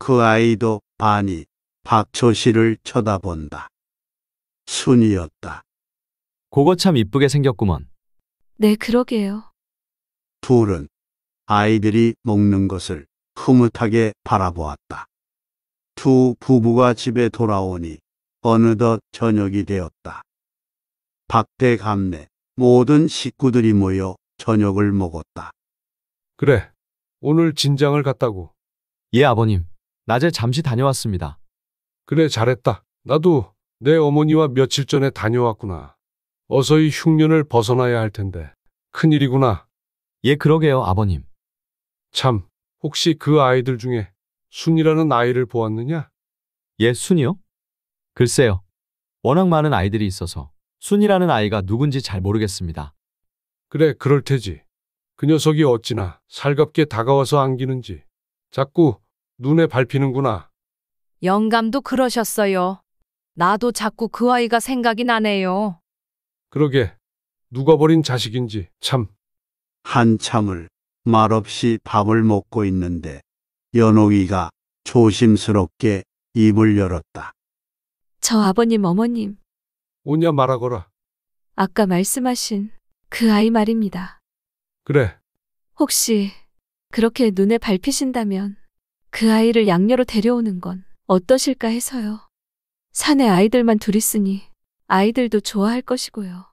그 아이도 반이 박초 씨를 쳐다본다. 순이었다. 그거 참 이쁘게 생겼구먼. 네, 그러게요. 둘은 아이들이 먹는 것을 흐뭇하게 바라보았다. 두 부부가 집에 돌아오니 어느덧 저녁이 되었다. 박대감내 모든 식구들이 모여 저녁을 먹었다. 그래, 오늘 진장을 갔다고. 예, 아버님. 낮에 잠시 다녀왔습니다. 그래, 잘했다. 나도 내 어머니와 며칠 전에 다녀왔구나. 어서이 흉년을 벗어나야 할 텐데. 큰일이구나. 예, 그러게요, 아버님. 참, 혹시 그 아이들 중에 순이라는 아이를 보았느냐? 예, 순이요? 글쎄요. 워낙 많은 아이들이 있어서 순이라는 아이가 누군지 잘 모르겠습니다. 그래, 그럴 테지. 그 녀석이 어찌나 살갑게 다가와서 안기는지 자꾸 눈에 밟히는구나. 영감도 그러셨어요. 나도 자꾸 그 아이가 생각이 나네요. 그러게 누가 버린 자식인지 참. 한참을 말없이 밥을 먹고 있는데 연옥이가 조심스럽게 입을 열었다. 저 아버님, 어머님, 오냐 말하거라. 아까 말씀하신 그 아이 말입니다. 그래. 혹시 그렇게 눈에 밟히신다면 그 아이를 양녀로 데려오는 건 어떠실까 해서요. 산에 아이들만 둘 있으니 아이들도 좋아할 것이고요.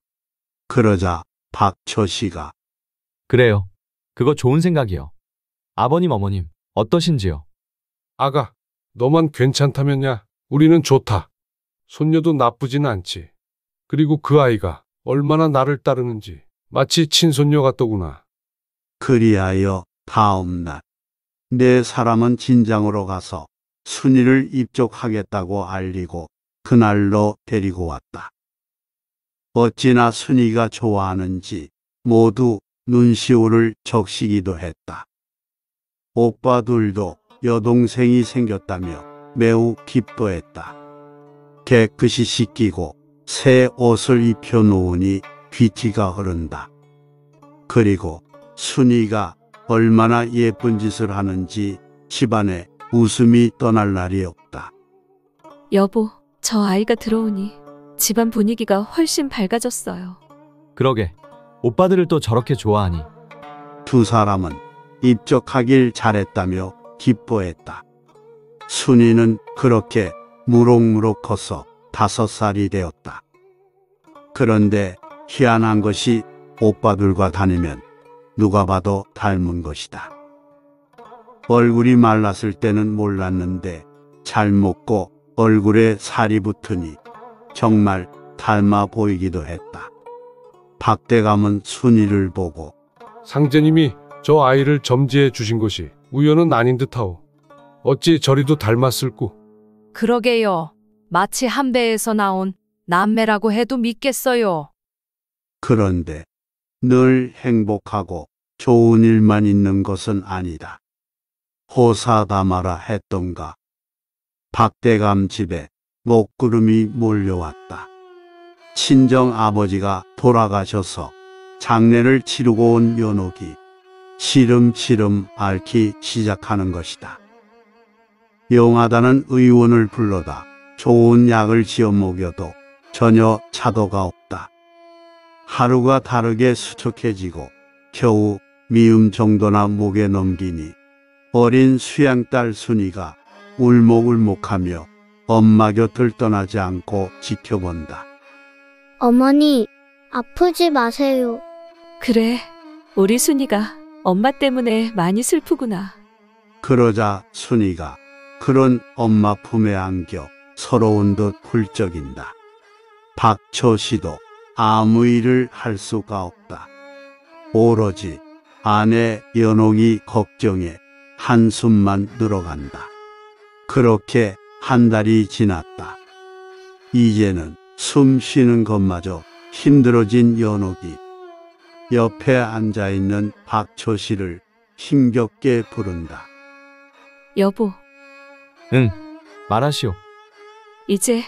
그러자 박처 씨가 그래요. 그거 좋은 생각이요. 아버님, 어머님, 어떠신지요? 아가, 너만 괜찮다면야. 우리는 좋다. 손녀도 나쁘지는 않지. 그리고 그 아이가 얼마나 나를 따르는지 마치 친손녀 같더구나. 그리하여 다음날 내 사람은 진장으로 가서 순이를 입적하겠다고 알리고 그날로 데리고 왔다. 어찌나 순이가 좋아하는지 모두 눈시울을 적시기도 했다. 오빠들도 여동생이 생겼다며 매우 기뻐했다. 깨끗이 씻기고 새 옷을 입혀 놓으니 귀티가 흐른다. 그리고 순이가 얼마나 예쁜 짓을 하는지 집안에 웃음이 떠날 날이 없다. 여보, 저 아이가 들어오니 집안 분위기가 훨씬 밝아졌어요. 그러게. 오빠들을 또 저렇게 좋아하니. 두 사람은 입적하길 잘했다며 기뻐했다. 순이는 그렇게 무럭무럭 컸어 다섯 살이 되었다. 그런데 희한한 것이 오빠들과 다니면 누가 봐도 닮은 것이다. 얼굴이 말랐을 때는 몰랐는데 잘 먹고 얼굴에 살이 붙으니 정말 닮아 보이기도 했다. 박대감은 순이를 보고 상제님이 저 아이를 점지해 주신 것이 우연은 아닌 듯하오. 어찌 저리도 닮았을꼬. 그러게요. 마치 한 배에서 나온 남매라고 해도 믿겠어요. 그런데 늘 행복하고 좋은 일만 있는 것은 아니다. 호사다마라 했던가. 박대감 집에 목구름이 몰려왔다. 친정 아버지가 돌아가셔서 장례를 치르고 온 연옥이 시름시름 앓기 시작하는 것이다. 용하다는 의원을 불러다 좋은 약을 지어 먹여도 전혀 차도가 없다. 하루가 다르게 수척해지고 겨우 미음 정도나 목에 넘기니 어린 수양딸 순이가 울먹울먹하며 엄마 곁을 떠나지 않고 지켜본다. 어머니, 아프지 마세요. 그래, 우리 순이가 엄마 때문에 많이 슬프구나. 그러자 순이가 그런 엄마 품에 안겨 서러운 듯 훌쩍인다. 박처 씨도 아무 일을 할 수가 없다. 오로지 아내 연홍이 걱정에 한숨만 늘어간다. 그렇게 한 달이 지났다. 이제는 숨 쉬는 것마저 힘들어진 연옥이 옆에 앉아있는 박초 씨를 힘겹게 부른다. 여보. 응, 말하시오. 이제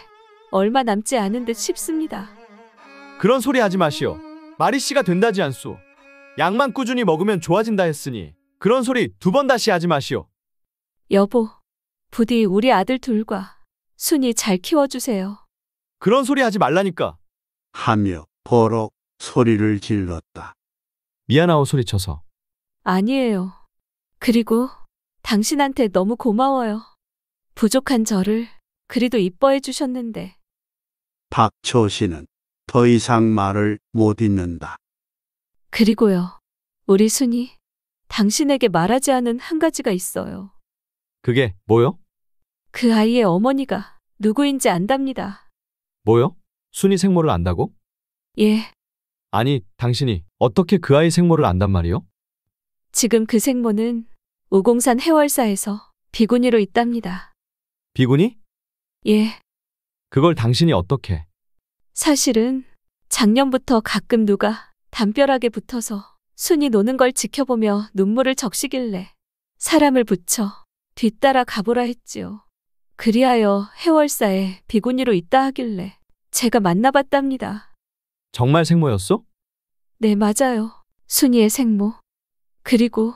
얼마 남지 않은 듯 싶습니다. 그런 소리 하지 마시오. 마리 씨가 된다지 않소. 약만 꾸준히 먹으면 좋아진다 했으니 그런 소리 두 번 다시 하지 마시오. 여보, 부디 우리 아들 둘과 순이 잘 키워주세요. 그런 소리 하지 말라니까. 하며 버럭 소리를 질렀다. 미안하오 소리쳐서. 아니에요. 그리고 당신한테 너무 고마워요. 부족한 저를 그리도 이뻐해 주셨는데. 박초 씨는 더 이상 말을 못 잇는다. 그리고요. 우리 순이 당신에게 말하지 않은 한 가지가 있어요. 그게 뭐요? 그 아이의 어머니가 누구인지 안답니다. 뭐요? 순이 생모를 안다고? 예, 아니, 당신이 어떻게 그 아이 생모를 안단 말이요? 지금 그 생모는 우공산 해월사에서 비구니로 있답니다. 비구니? 예, 그걸 당신이 어떻게? 사실은 작년부터 가끔 누가 담벼락에 붙어서 순이 노는 걸 지켜보며 눈물을 적시길래 사람을 붙여 뒤따라 가보라 했지요. 그리하여 해월사에 비구니로 있다 하길래 제가 만나봤답니다. 정말 생모였어? 네, 맞아요. 순이의 생모. 그리고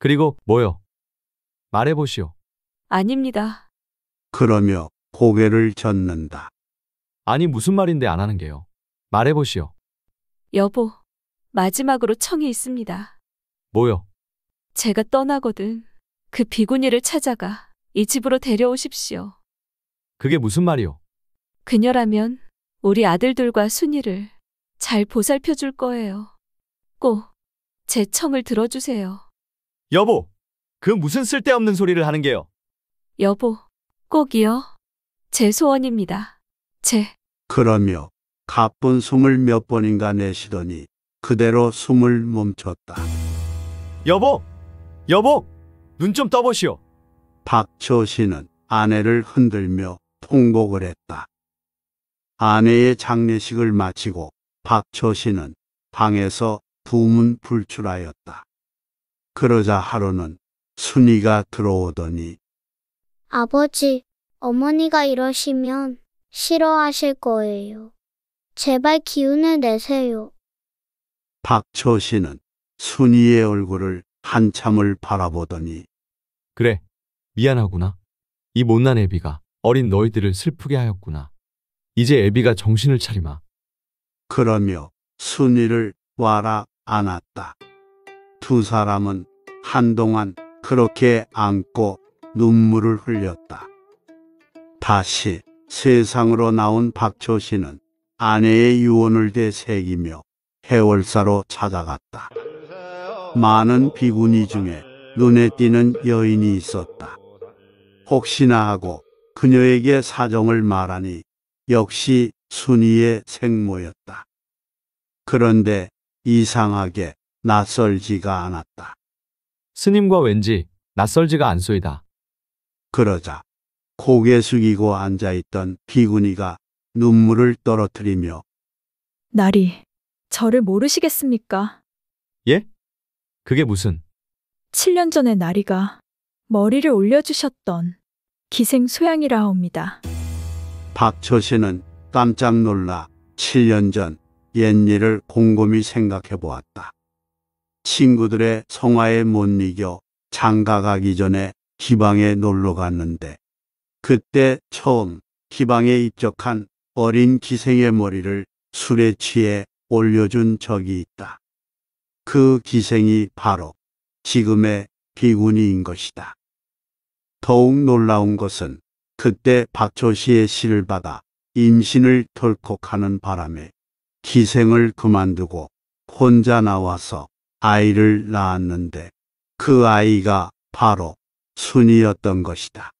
그리고 뭐요? 말해보시오. 아닙니다. 그러며 고개를 젓는다. 아니 무슨 말인데 안 하는 게요. 말해보시오. 여보, 마지막으로 청이 있습니다. 뭐요? 제가 떠나거든. 그 비구니를 찾아가 이 집으로 데려오십시오. 그게 무슨 말이오? 그녀라면 우리 아들들과 순이를 잘 보살펴 줄 거예요. 꼭 제 청을 들어주세요. 여보! 그 무슨 쓸데없는 소리를 하는 게요. 여보, 꼭이요. 제 소원입니다. 제 그러며 가쁜 숨을 몇 번인가 내쉬더니 그대로 숨을 멈췄다. 여보! 여보! 눈 좀 떠보시오. 박초 씨는 아내를 흔들며 통곡을 했다. 아내의 장례식을 마치고 박초 씨는 방에서 부문 불출하였다. 그러자 하루는 순이가 들어오더니 아버지, 어머니가 이러시면 싫어하실 거예요. 제발 기운을 내세요. 박초 씨는 순이의 얼굴을 한참을 바라보더니 그래, 미안하구나. 이 못난 애비가 어린 너희들을 슬프게 하였구나. 이제 애비가 정신을 차리마. 그러며 순이를 와라 안았다. 두 사람은 한동안 그렇게 안고 눈물을 흘렸다. 다시 세상으로 나온 박조 씨는 아내의 유언을 되새기며 해월사로 찾아갔다. 많은 비구니 중에 눈에 띄는 여인이 있었다. 혹시나 하고 그녀에게 사정을 말하니 역시 순위의 생모였다. 그런데 이상하게 낯설지가 않았다. 스님과 왠지 낯설지가 않소이다. 그러자 고개 숙이고 앉아있던 비구니가 눈물을 떨어뜨리며 나리, 저를 모르시겠습니까? 예? 그게 무슨? 7년 전에 나리가 머리를 올려주셨던 기생 소양이라 옵니다 박초신은 깜짝 놀라 7년 전 옛일을 곰곰이 생각해 보았다. 친구들의 성화에 못 이겨 장가 가기 전에 지방에 놀러 갔는데 그때 처음 기방에 입적한 어린 기생의 머리를 술에 취해 올려준 적이 있다. 그 기생이 바로 지금의 비구니인 것이다. 더욱 놀라운 것은 그때 박조시의 시를 받아 임신을 털컥하는 바람에 기생을 그만두고 혼자 나와서 아이를 낳았는데 그 아이가 바로 순이었던 것이다.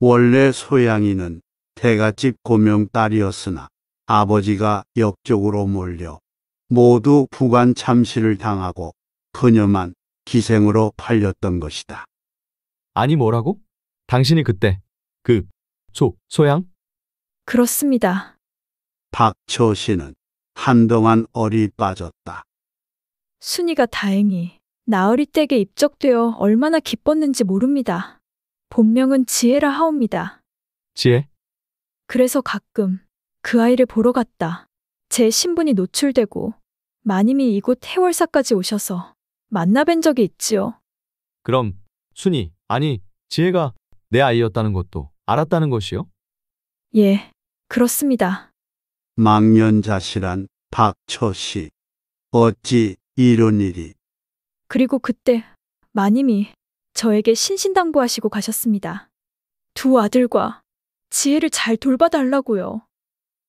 원래 소양이는 태가집 고명 딸이었으나 아버지가 역적으로 몰려 모두 부관 참시를 당하고 그녀만 기생으로 팔렸던 것이다. 아니 뭐라고? 당신이 그때 그 소, 소양? 그렇습니다. 박초 씨는 한동안 어리 빠졌다. 순이가 다행히 나으리 댁에 입적되어 얼마나 기뻤는지 모릅니다. 본명은 지혜라 하옵니다. 지혜? 그래서 가끔 그 아이를 보러 갔다. 제 신분이 노출되고 마님이 이곳 해월사까지 오셔서 만나뵌 적이 있지요. 그럼 순이 아니 지혜가 내 아이였다는 것도 알았다는 것이요? 예, 그렇습니다. 망년자시란 박초 씨. 어찌 이런 일이. 그리고 그때 마님이 저에게 신신당부하시고 가셨습니다. 두 아들과 지혜를 잘 돌봐달라고요.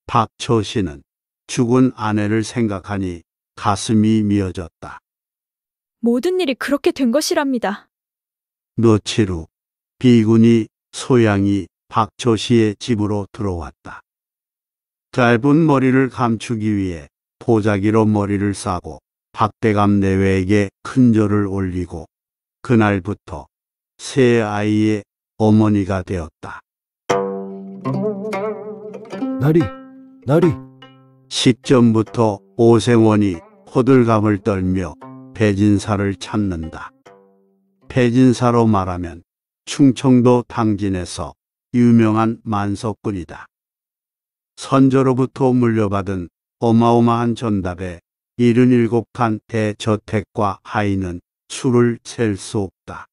박초 씨는 죽은 아내를 생각하니 가슴이 미어졌다. 모든 일이 그렇게 된 것이랍니다. 며칠 후 비군이 소양이 박초 씨의 집으로 들어왔다. 짧은 머리를 감추기 위해 보자기로 머리를 싸고 박대감 내외에게 큰 절을 올리고 그날부터 새 아이의 어머니가 되었다. 나리, 나리. 시점부터 오생원이 호들갑을 떨며 배진사를 찾는다. 배진사로 말하면 충청도 당진에서 유명한 만석군이다. 선조로부터 물려받은 어마어마한 전답에 77칸 대저택과 하인은 수를 챌수 없다.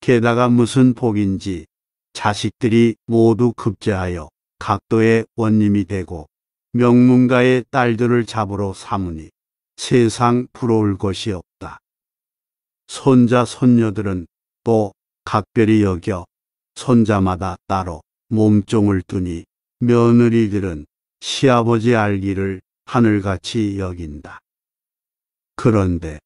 게다가 무슨 복인지 자식들이 모두 급제하여 각도의 원님이 되고 명문가의 딸들을 잡으러 사무니 세상 부러울 것이 없다. 손자 손녀들은 또 각별히 여겨 손자마다 따로 몸종을 두니 며느리들은 시아버지 알기를 하늘같이 여긴다. 그런데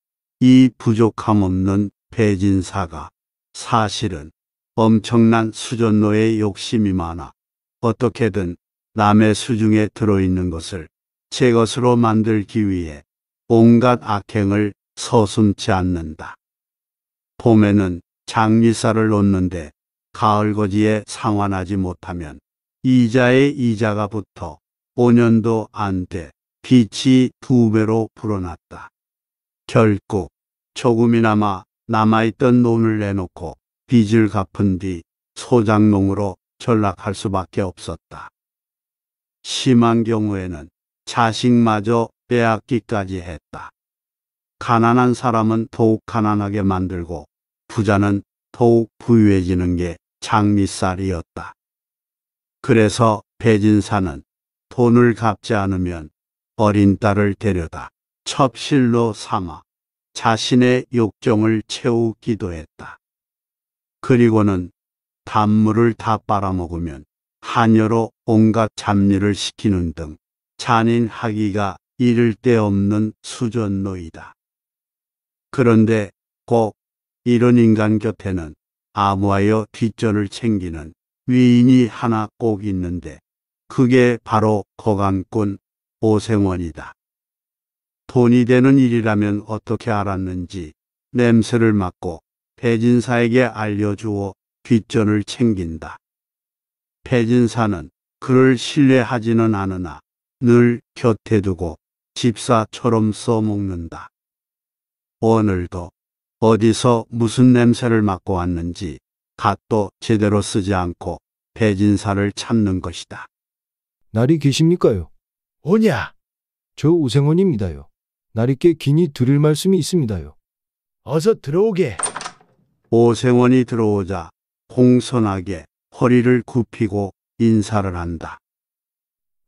이 부족함 없는 배진사가 사실은 엄청난 수전노의 욕심이 많아 어떻게든 남의 수중에 들어있는 것을 제 것으로 만들기 위해 온갖 악행을 서슴지 않는다. 봄에는 장미사를 놓는데 가을거지에 상환하지 못하면 이자에 이자가 붙어 5년도 안 돼 빛이 두 배로 불어났다. 결국 조금이나마 남아있던 논을 내놓고 빚을 갚은 뒤 소작농으로 전락할 수밖에 없었다. 심한 경우에는 자식마저 빼앗기까지 했다. 가난한 사람은 더욱 가난하게 만들고 부자는 더욱 부유해지는 게 장미쌀이었다. 그래서 배진사는 돈을 갚지 않으면 어린 딸을 데려다 첩실로 삼아 자신의 욕정을 채우기도 했다. 그리고는 단물을 다 빨아먹으면 한여로 온갖 잡일를 시키는 등 잔인하기가 이를 데 없는 수전노이다. 그런데 꼭 이런 인간 곁에는 암호하여 뒷전을 챙기는 위인이 하나 꼭 있는데 그게 바로 거강꾼 오생원이다. 돈이 되는 일이라면 어떻게 알았는지 냄새를 맡고 배진사에게 알려주어 뒷전을 챙긴다. 배진사는 그를 신뢰하지는 않으나 늘 곁에 두고 집사처럼 써먹는다. 오늘도 어디서 무슨 냄새를 맡고 왔는지 갓도 제대로 쓰지 않고 배진사를 찾는 것이다. 날이 계십니까요? 오냐? 저 우생원입니다요. 나리께 긴히 드릴 말씀이 있습니다요. 어서 들어오게. 오생원이 들어오자 공손하게 허리를 굽히고 인사를 한다.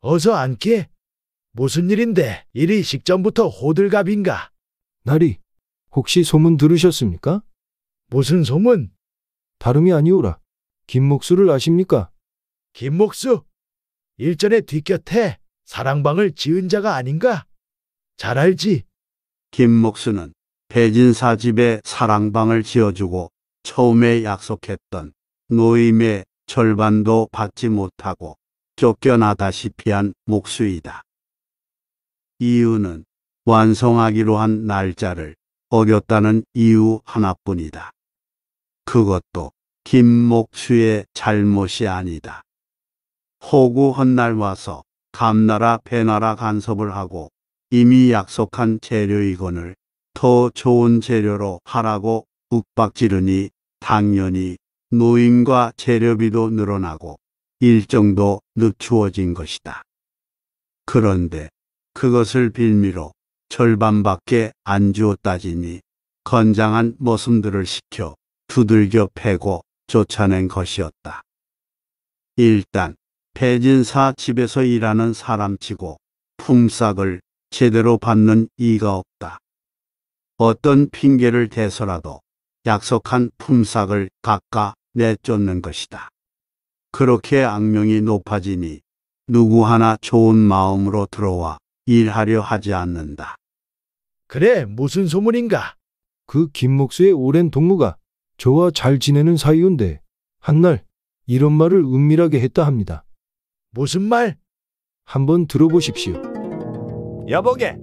어서 앉게. 무슨 일인데 이리 직전부터 호들갑인가? 나리, 혹시 소문 들으셨습니까? 무슨 소문? 다름이 아니오라. 김목수를 아십니까? 김목수? 일전에 뒤곁에 사랑방을 지은 자가 아닌가? 잘 알지? 김목수는 배진사 집에 사랑방을 지어주고 처음에 약속했던 노임의 절반도 받지 못하고 쫓겨나다시피 한 목수이다. 이유는 완성하기로 한 날짜를 어겼다는 이유 하나뿐이다. 그것도 김목수의 잘못이 아니다. 호구 헌날 와서 감나라 배나라 간섭을 하고 이미 약속한 재료이건을 더 좋은 재료로 하라고 윽박지르니 당연히 노임과 재료비도 늘어나고 일정도 늦추어진 것이다. 그런데 그것을 빌미로 절반밖에 안 주었다지니 건장한 머슴들을 시켜 두들겨 패고 쫓아낸 것이었다. 일단 배진사 집에서 일하는 사람치고 품삯을 제대로 받는 이가 없다. 어떤 핑계를 대서라도 약속한 품삯을 깎아 내쫓는 것이다. 그렇게 악명이 높아지니 누구 하나 좋은 마음으로 들어와 일하려 하지 않는다. 그래, 무슨 소문인가? 그 김목수의 오랜 동무가 저와 잘 지내는 사이인데 한날 이런 말을 은밀하게 했다 합니다. 무슨 말? 한번 들어보십시오. 여보게,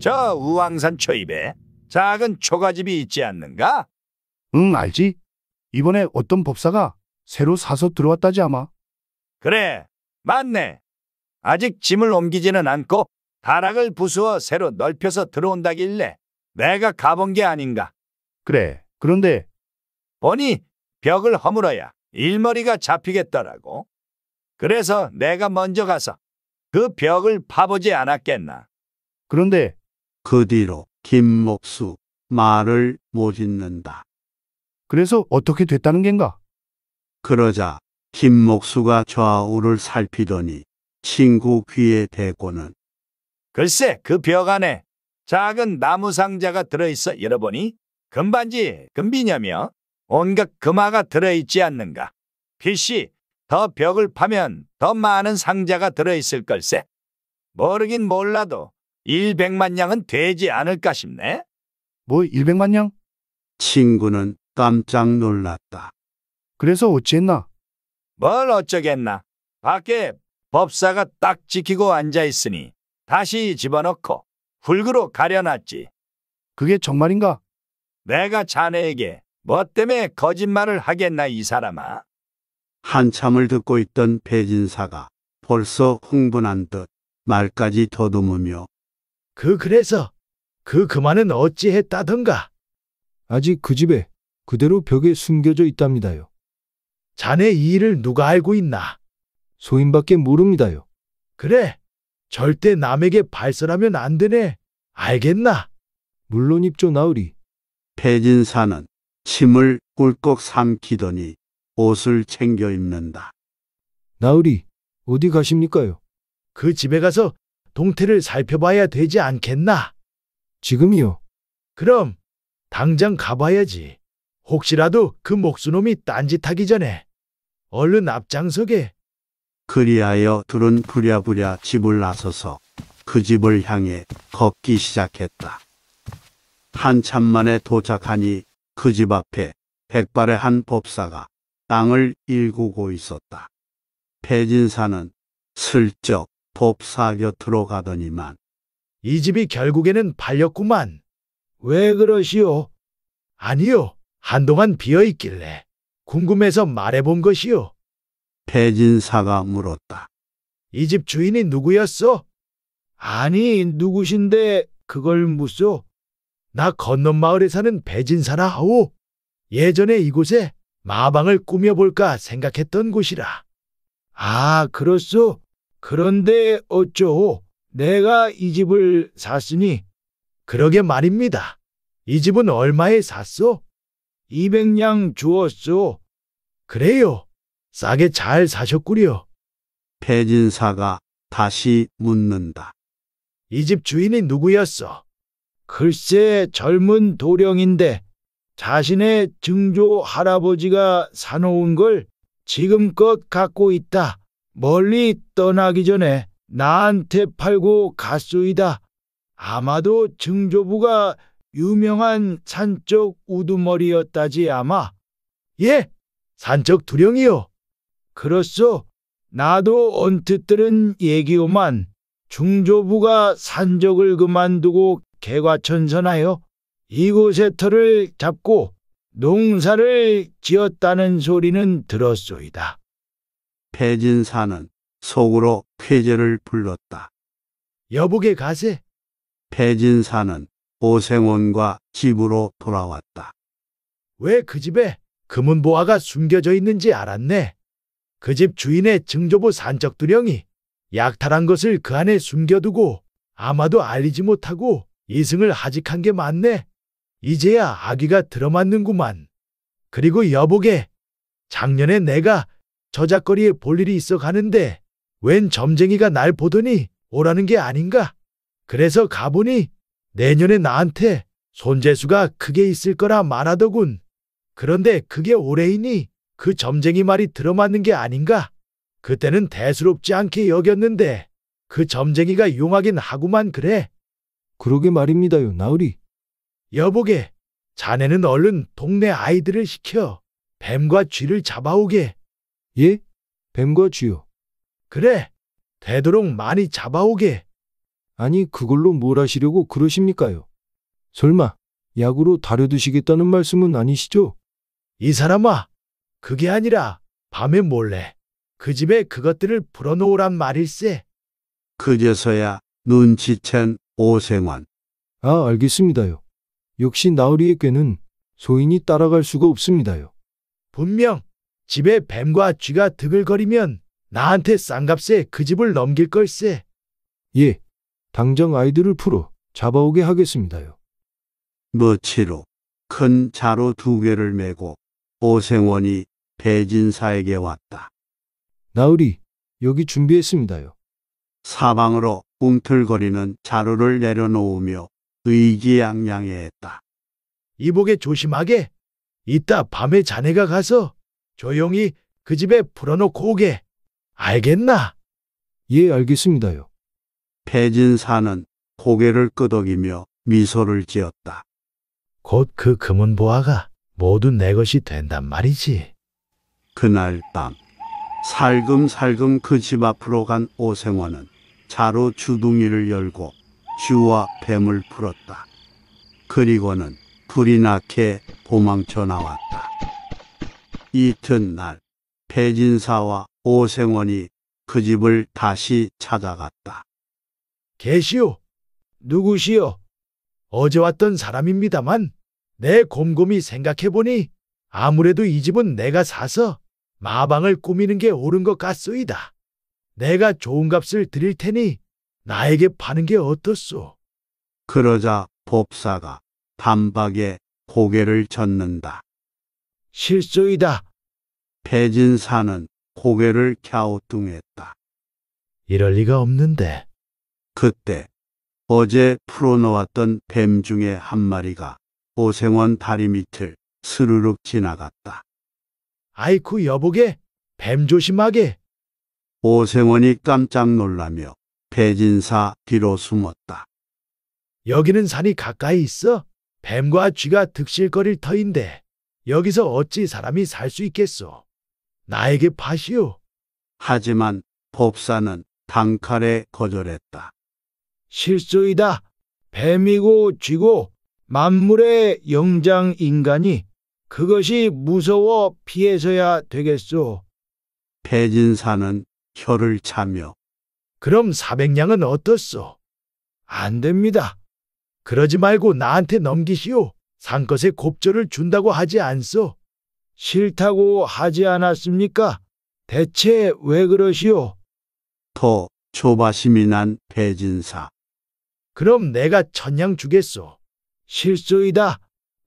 저 우왕산 초입에 작은 초가집이 있지 않는가? 응, 알지? 이번에 어떤 법사가 새로 사서 들어왔다지 아마. 그래, 맞네. 아직 짐을 옮기지는 않고 다락을 부수어 새로 넓혀서 들어온다길래 내가 가본 게 아닌가. 그래, 그런데 보니 벽을 허물어야 일머리가 잡히겠더라고. 그래서 내가 먼저 가서 그 벽을 파보지 않았겠나. 그런데 그 뒤로 김목수 말을 못 잇는다. 그래서 어떻게 됐다는 겐가? 그러자 김목수가 좌우를 살피더니 친구 귀에 대고는 글쎄 그 벽 안에 작은 나무 상자가 들어있어 열어보니 금반지, 금비냐며 온갖 금화가 들어있지 않는가. 필시 더 벽을 파면 더 많은 상자가 들어있을 걸세. 모르긴 몰라도 100만 냥은 되지 않을까 싶네. 뭐 100만 냥? 친구는 깜짝 놀랐다. 그래서 어찌했나? 뭘 어쩌겠나. 밖에 법사가 딱 지키고 앉아 있으니 다시 집어넣고 훌그로 가려놨지. 그게 정말인가? 내가 자네에게 뭐 때문에 거짓말을 하겠나 이 사람아. 한참을 듣고 있던 배진사가 벌써 흥분한 듯 말까지 더듬으며 그 그래서 그 그만은 어찌했다던가. 아직 그 집에 그대로 벽에 숨겨져 있답니다요. 자네 이 일을 누가 알고 있나? 소인밖에 모릅니다요. 그래. 절대 남에게 발설하면 안 되네. 알겠나? 물론 입조 나으리. 폐진사는 침을 꿀꺽 삼키더니 옷을 챙겨 입는다. 나으리, 어디 가십니까요? 그 집에 가서 동태를 살펴봐야 되지 않겠나? 지금이요. 그럼 당장 가봐야지. 혹시라도 그 목수놈이 딴짓하기 전에 얼른 앞장서게. 그리하여 둘은 부랴부랴 집을 나서서 그 집을 향해 걷기 시작했다. 한참 만에 도착하니 그 집 앞에 백발의 한 법사가 땅을 일구고 있었다. 배진사는 슬쩍 법사 곁으로 가더니만 이 집이 결국에는 팔렸구만. 왜 그러시오? 아니요. 한동안 비어 있길래 궁금해서 말해본 것이요. 배진사가 물었다. 이 집 주인이 누구였어? 아니, 누구신데 그걸 묻소? 나 건넌 마을에 사는 배진사라 하오. 예전에 이곳에 마방을 꾸며볼까 생각했던 곳이라. 아, 그렇소? 그런데 어쩌오? 내가 이 집을 샀으니 그러게 말입니다. 이 집은 얼마에 샀소? 200냥 주었소. 그래요. 싸게 잘 사셨구려. 폐진사가 다시 묻는다. 이 집 주인이 누구였어? 글쎄 젊은 도령인데 자신의 증조 할아버지가 사놓은 걸 지금껏 갖고 있다. 멀리 떠나기 전에 나한테 팔고 갔소이다. 아마도 증조부가 유명한 산적 우두머리였다지 아마. 예, 산적 두령이요. 그렇소. 나도 언뜻 들은 얘기오만 중조부가 산적을 그만두고 개과천선하여 이곳의 터를 잡고 농사를 지었다는 소리는 들었소이다. 배진사는 속으로 쾌재를 불렀다. 여복에 가세. 배진사는 오생원과 집으로 돌아왔다. 왜 그 집에 금은보화가 숨겨져 있는지 알았네. 그 집 주인의 증조부 산적두령이 약탈한 것을 그 안에 숨겨두고 아마도 알리지 못하고 이승을 하직한 게 맞네. 이제야 아기가 들어맞는구만. 그리고 여보게, 작년에 내가 저작거리에 볼 일이 있어 가는데 웬 점쟁이가 날 보더니 오라는 게 아닌가? 그래서 가보니 내년에 나한테 손재수가 크게 있을 거라 말하더군. 그런데 그게 올해이니 그 점쟁이 말이 들어맞는 게 아닌가? 그때는 대수롭지 않게 여겼는데 그 점쟁이가 용하긴 하구만 그래. 그러게 말입니다요, 나으리. 여보게, 자네는 얼른 동네 아이들을 시켜 뱀과 쥐를 잡아오게. 예? 뱀과 쥐요. 그래, 되도록 많이 잡아오게. 아니, 그걸로 뭘 하시려고 그러십니까요? 설마, 약으로 다려두시겠다는 말씀은 아니시죠? 이 사람아, 그게 아니라 밤에 몰래 그 집에 그것들을 불어놓으란 말일세. 그제서야 눈치챈 오생원. 아, 알겠습니다요. 역시 나으리의 꾀는 소인이 따라갈 수가 없습니다요. 분명 집에 뱀과 쥐가 드글거리면 나한테 싼값에 그 집을 넘길 걸세. 예, 당장 아이들을 풀어 잡아오게 하겠습니다요. 며칠 후 큰 자루두 개를 메고 오생원이 배진사에게 왔다. 나으리, 여기 준비했습니다요. 사방으로 웅틀거리는 자루를 내려놓으며 의기양양해했다. 이복에 조심하게. 이따 밤에 자네가 가서 조용히 그 집에 불어놓고 오게. 알겠나? 예, 알겠습니다요. 패진사는 고개를 끄덕이며 미소를 지었다. 곧 그 금은 보화가 모두 내 것이 된단 말이지. 그날 밤 살금살금 그 집 앞으로 간 오생원은 자로 주둥이를 열고 쥐와 뱀을 풀었다. 그리고는 불이 나게 도망쳐 나왔다. 이튿날 배진사와 오생원이 그 집을 다시 찾아갔다. 계시오. 누구시오? 어제 왔던 사람입니다만 내 곰곰이 생각해보니 아무래도 이 집은 내가 사서 마방을 꾸미는 게 옳은 것 같소이다. 내가 좋은 값을 드릴 테니 나에게 파는 게 어떻소? 그러자 법사가 단박에 고개를 젓는다. 실수이다 배진사는 고개를 갸우뚱했다. 이럴 리가 없는데. 그때 어제 풀어놓았던 뱀 중에 한 마리가 오생원 다리 밑을 스르륵 지나갔다. 아이쿠 여보게 뱀 조심하게. 오생원이 깜짝 놀라며 배진사 뒤로 숨었다. 여기는 산이 가까이 있어 뱀과 쥐가 득실거릴 터인데. 여기서 어찌 사람이 살 수 있겠소? 나에게 파시오. 하지만 법사는 단칼에 거절했다. 실수이다. 뱀이고 쥐고 만물의 영장 인간이 그것이 무서워 피해서야 되겠소. 배진사는 혀를 차며 그럼 사백냥은 어떻소? 안 됩니다. 그러지 말고 나한테 넘기시오. 상것에 곱절을 준다고 하지 않소? 싫다고 하지 않았습니까? 대체 왜 그러시오? 더 조바심이 난 배진사. 그럼 내가 천냥 주겠소. 실수이다.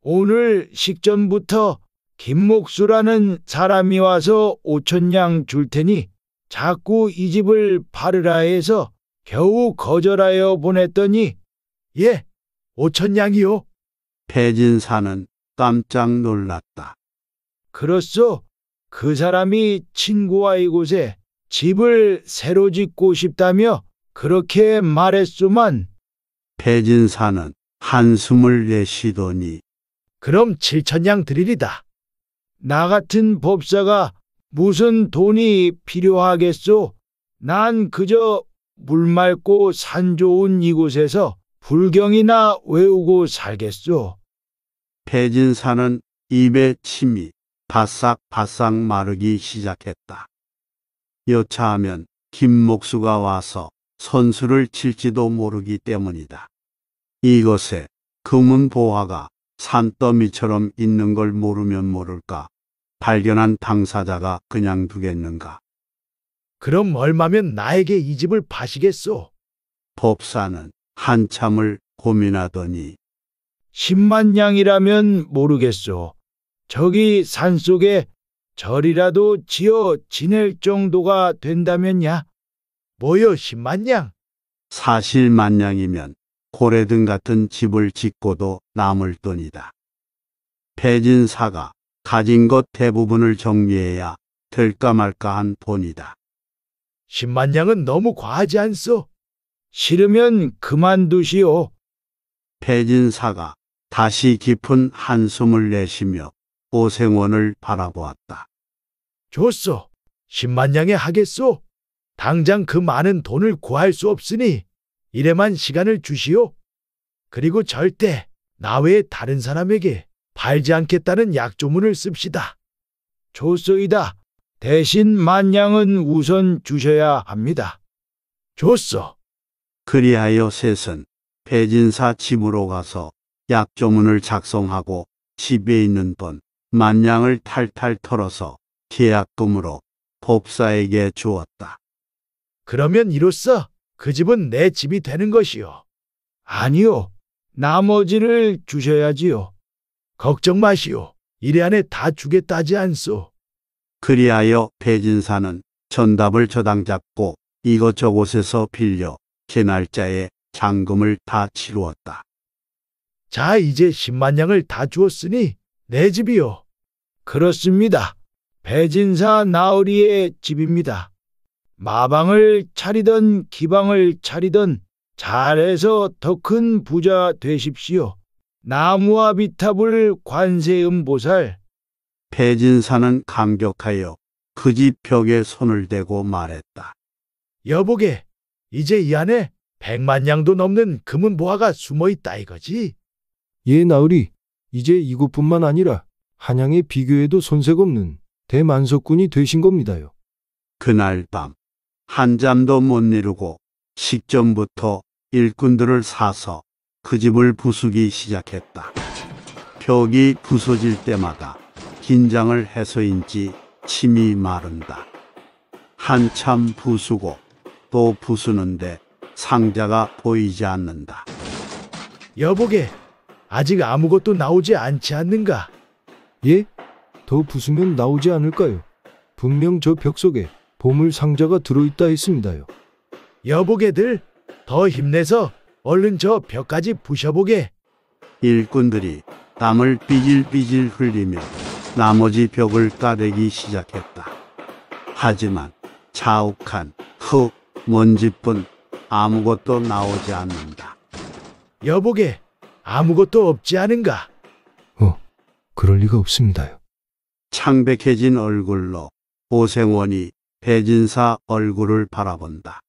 오늘 식전부터 김목수라는 사람이 와서 오천냥 줄 테니 자꾸 이 집을 팔으라 해서 겨우 거절하여 보냈더니 예, 오천냥이요. 배진사는 깜짝 놀랐다. 그렇소. 그 사람이 친구와 이곳에 집을 새로 짓고 싶다며 그렇게 말했소만. 배진사는 한숨을 내쉬더니 그럼 7천냥 드리리다. 나 같은 법사가 무슨 돈이 필요하겠소? 난 그저 물 맑고 산 좋은 이곳에서 불경이나 외우고 살겠소. 패진사는 입에 침이 바싹바싹 마르기 시작했다. 여차하면 김목수가 와서 선수를 칠지도 모르기 때문이다. 이곳에 금은 보화가 산더미처럼 있는 걸 모르면 모를까 발견한 당사자가 그냥 두겠는가. 그럼 얼마면 나에게 이 집을 파시겠소? 법사는 한참을 고민하더니 십만 냥이라면 모르겠소. 저기 산속에 절이라도 지어 지낼 정도가 된다면야. 뭐여 십만 냥? 사실 만냥이면 고래등 같은 집을 짓고도 남을 돈이다. 배진사가 가진 것 대부분을 정리해야 될까 말까한 돈이다. 십만 냥은 너무 과하지 않소? 싫으면 그만두시오. 배진사가 다시 깊은 한숨을 내쉬며 오생원을 바라보았다. 좋소. 10만 냥에 하겠소. 당장 그 많은 돈을 구할 수 없으니 이래만 시간을 주시오. 그리고 절대 나 외에 다른 사람에게 팔지 않겠다는 약조문을 씁시다. 좋소이다. 대신 만냥은 우선 주셔야 합니다. 좋소. 그리하여 셋은 배진사 집으로 가서 약조문을 작성하고 집에 있는 돈 만냥을 탈탈 털어서 계약금으로 법사에게 주었다. 그러면 이로써 그 집은 내 집이 되는 것이요. 아니요. 나머지를 주셔야지요. 걱정 마시오. 이래 안에 다 주겠다지 않소. 그리하여 배진사는 전답을 저당 잡고 이것저곳에서 빌려 개날짜에 잔금을 다 치루었다. 자, 이제 10만 양을 다 주었으니 내 집이요. 그렇습니다. 배진사 나으리의 집입니다. 마방을 차리던 기방을 차리던 잘해서 더 큰 부자 되십시오. 나무와 비탑을 관세음 보살. 배진사는 감격하여 그 집 벽에 손을 대고 말했다. 여보게, 이제 이 안에 백만 양도 넘는 금은 보화가 숨어 있다 이거지? 예 나으리 이제 이곳뿐만 아니라 한양에 비교해도 손색없는 대만석군이 되신 겁니다요. 그날 밤 한잠도 못 이루고 식전부터 일꾼들을 사서 그 집을 부수기 시작했다. 벽이 부서질 때마다 긴장을 해서인지 침이 마른다. 한참 부수고 또 부수는데 상자가 보이지 않는다. 여보게 아직 아무것도 나오지 않지 않는가? 예? 더 부수면 나오지 않을까요? 분명 저 벽 속에 보물 상자가 들어있다 했습니다요. 여보게들, 더 힘내서 얼른 저 벽까지 부셔보게. 일꾼들이 땀을 삐질삐질 흘리며 나머지 벽을 따대기 시작했다. 하지만 자욱한 흙, 먼지뿐 아무것도 나오지 않는다. 여보게, 아무것도 없지 않은가? 어, 그럴 리가 없습니다요. 창백해진 얼굴로 오생원이 배진사 얼굴을 바라본다.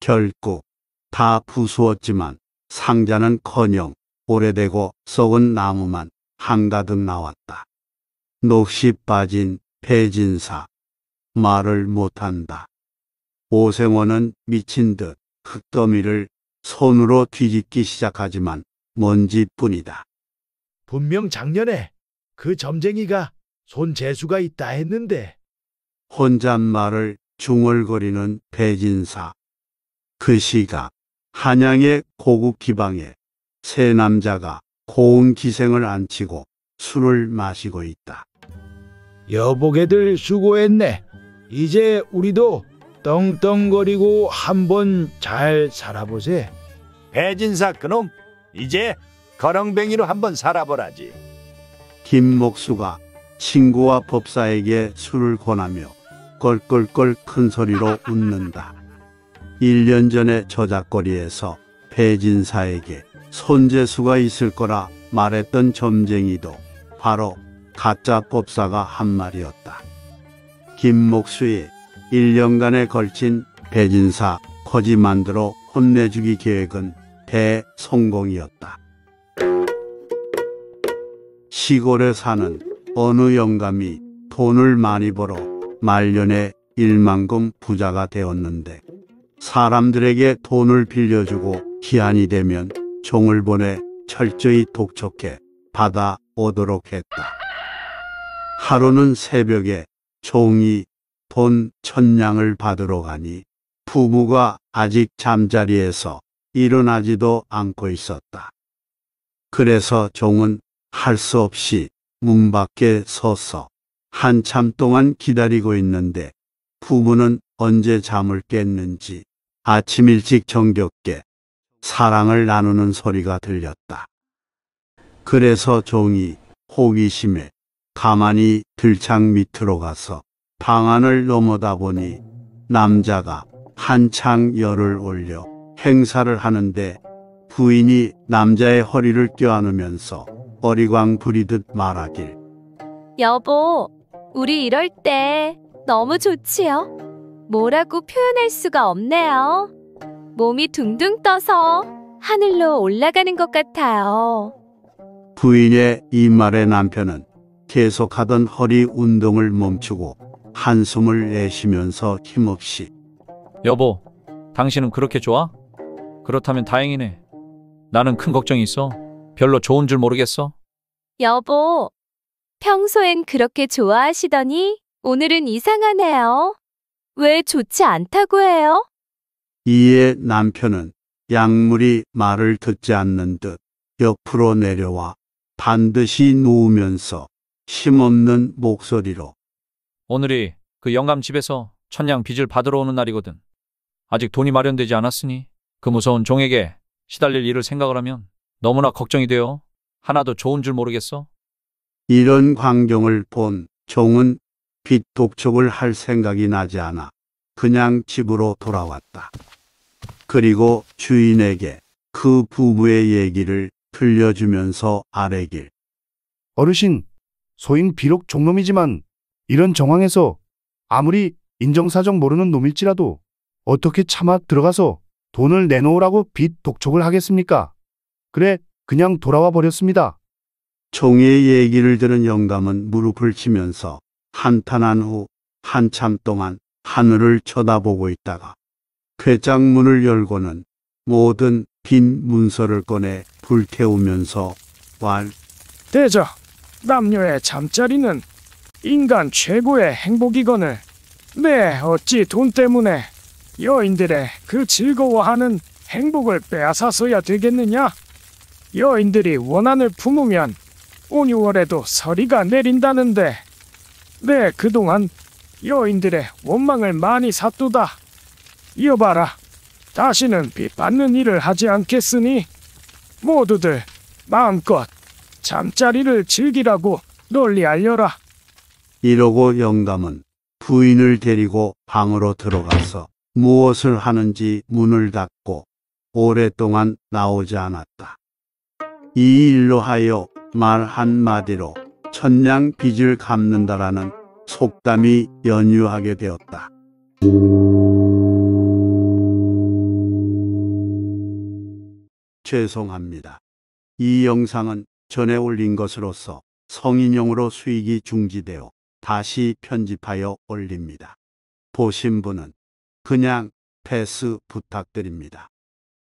결국 다 부수었지만 상자는커녕 오래되고 썩은 나무만 한가득 나왔다. 녹시 빠진 배진사 말을 못한다. 오생원은 미친 듯 흙더미를 손으로 뒤집기 시작하지만 먼지뿐이다. 분명 작년에 그 점쟁이가 손재수가 있다 했는데 혼잣말을 중얼거리는 배진사. 그 시각 한양의 고급 기방에 세 남자가 고운 기생을 앉히고 술을 마시고 있다. 여보게들 수고했네. 이제 우리도 떵떵거리고 한번 잘 살아보세. 배진사 그놈 이제 거렁뱅이로 한번 살아보라지. 김목수가 친구와 법사에게 술을 권하며 껄껄껄 큰 소리로 웃는다. 1년 전에 저작거리에서 배진사에게 손재수가 있을 거라 말했던 점쟁이도 바로 가짜 법사가 한 말이었다. 김목수의 1년간에 걸친 배진사 거지 만들어 혼내주기 계획은 대성공이었다. 시골에 사는 어느 영감이 돈을 많이 벌어 말년에 1만금 부자가 되었는데 사람들에게 돈을 빌려주고 기한이 되면 종을 보내 철저히 독촉해 받아오도록 했다. 하루는 새벽에 종이 돈 천냥을 받으러 가니 부부가 아직 잠자리에서 일어나지도 않고 있었다. 그래서 종은 할 수 없이 문 밖에 서서 한참 동안 기다리고 있는데 부부는 언제 잠을 깼는지 아침 일찍 정겹게 사랑을 나누는 소리가 들렸다. 그래서 종이 호기심에 가만히 들창 밑으로 가서 방안을 넘어다 보니 남자가 한창 열을 올려 행사를 하는데 부인이 남자의 허리를 껴안으면서 어리광 부리듯 말하길 여보, 우리 이럴 때 너무 좋지요? 뭐라고 표현할 수가 없네요. 몸이 둥둥 떠서 하늘로 올라가는 것 같아요. 부인의 이 말에 남편은 계속하던 허리 운동을 멈추고 한숨을 내쉬면서 힘없이 여보, 당신은 그렇게 좋아? 그렇다면 다행이네. 나는 큰 걱정이 있어. 별로 좋은 줄 모르겠어. 여보, 평소엔 그렇게 좋아하시더니 오늘은 이상하네요. 왜 좋지 않다고 해요? 이에 남편은 약물이 말을 듣지 않는 듯 옆으로 내려와 반드시 누우면서 힘없는 목소리로 오늘이 그 영감 집에서 천냥 빚을 받으러 오는 날이거든. 아직 돈이 마련되지 않았으니 그 무서운 종에게 시달릴 일을 생각을 하면 너무나 걱정이 되어 하나도 좋은 줄 모르겠어. 이런 광경을 본 종은 빛 독촉을 할 생각이 나지 않아 그냥 집으로 돌아왔다. 그리고 주인에게 그 부부의 얘기를 들려주면서 아래길. 어르신, 소인 비록 종놈이지만 이런 정황에서 아무리 인정사정 모르는 놈일지라도 어떻게 차마 들어가서 돈을 내놓으라고 빚 독촉을 하겠습니까? 그래, 그냥 돌아와 버렸습니다. 총의 얘기를 들은 영감은 무릎을 치면서 한탄한 후 한참 동안 하늘을 쳐다보고 있다가 괴장문을 열고는 모든 빈 문서를 꺼내 불태우면서 왈 대자 남녀의 잠자리는 인간 최고의 행복이거늘 네 어찌 돈 때문에 여인들의 그 즐거워하는 행복을 빼앗아서야 되겠느냐? 여인들이 원한을 품으면 온유월에도 서리가 내린다는데 네 그동안 여인들의 원망을 많이 샀두다 이어봐라. 다시는 비받는 일을 하지 않겠으니 모두들 마음껏 잠자리를 즐기라고 널리 알려라. 이러고 영감은 부인을 데리고 방으로 들어가서 무엇을 하는지 문을 닫고 오랫동안 나오지 않았다. 이 일로 하여 말 한마디로 천냥 빚을 갚는다라는 속담이 연유하게 되었다. 죄송합니다. 이 영상은 전에 올린 것으로서 성인용으로 수익이 중지되어 다시 편집하여 올립니다. 보신 분은 그냥 패스 부탁드립니다.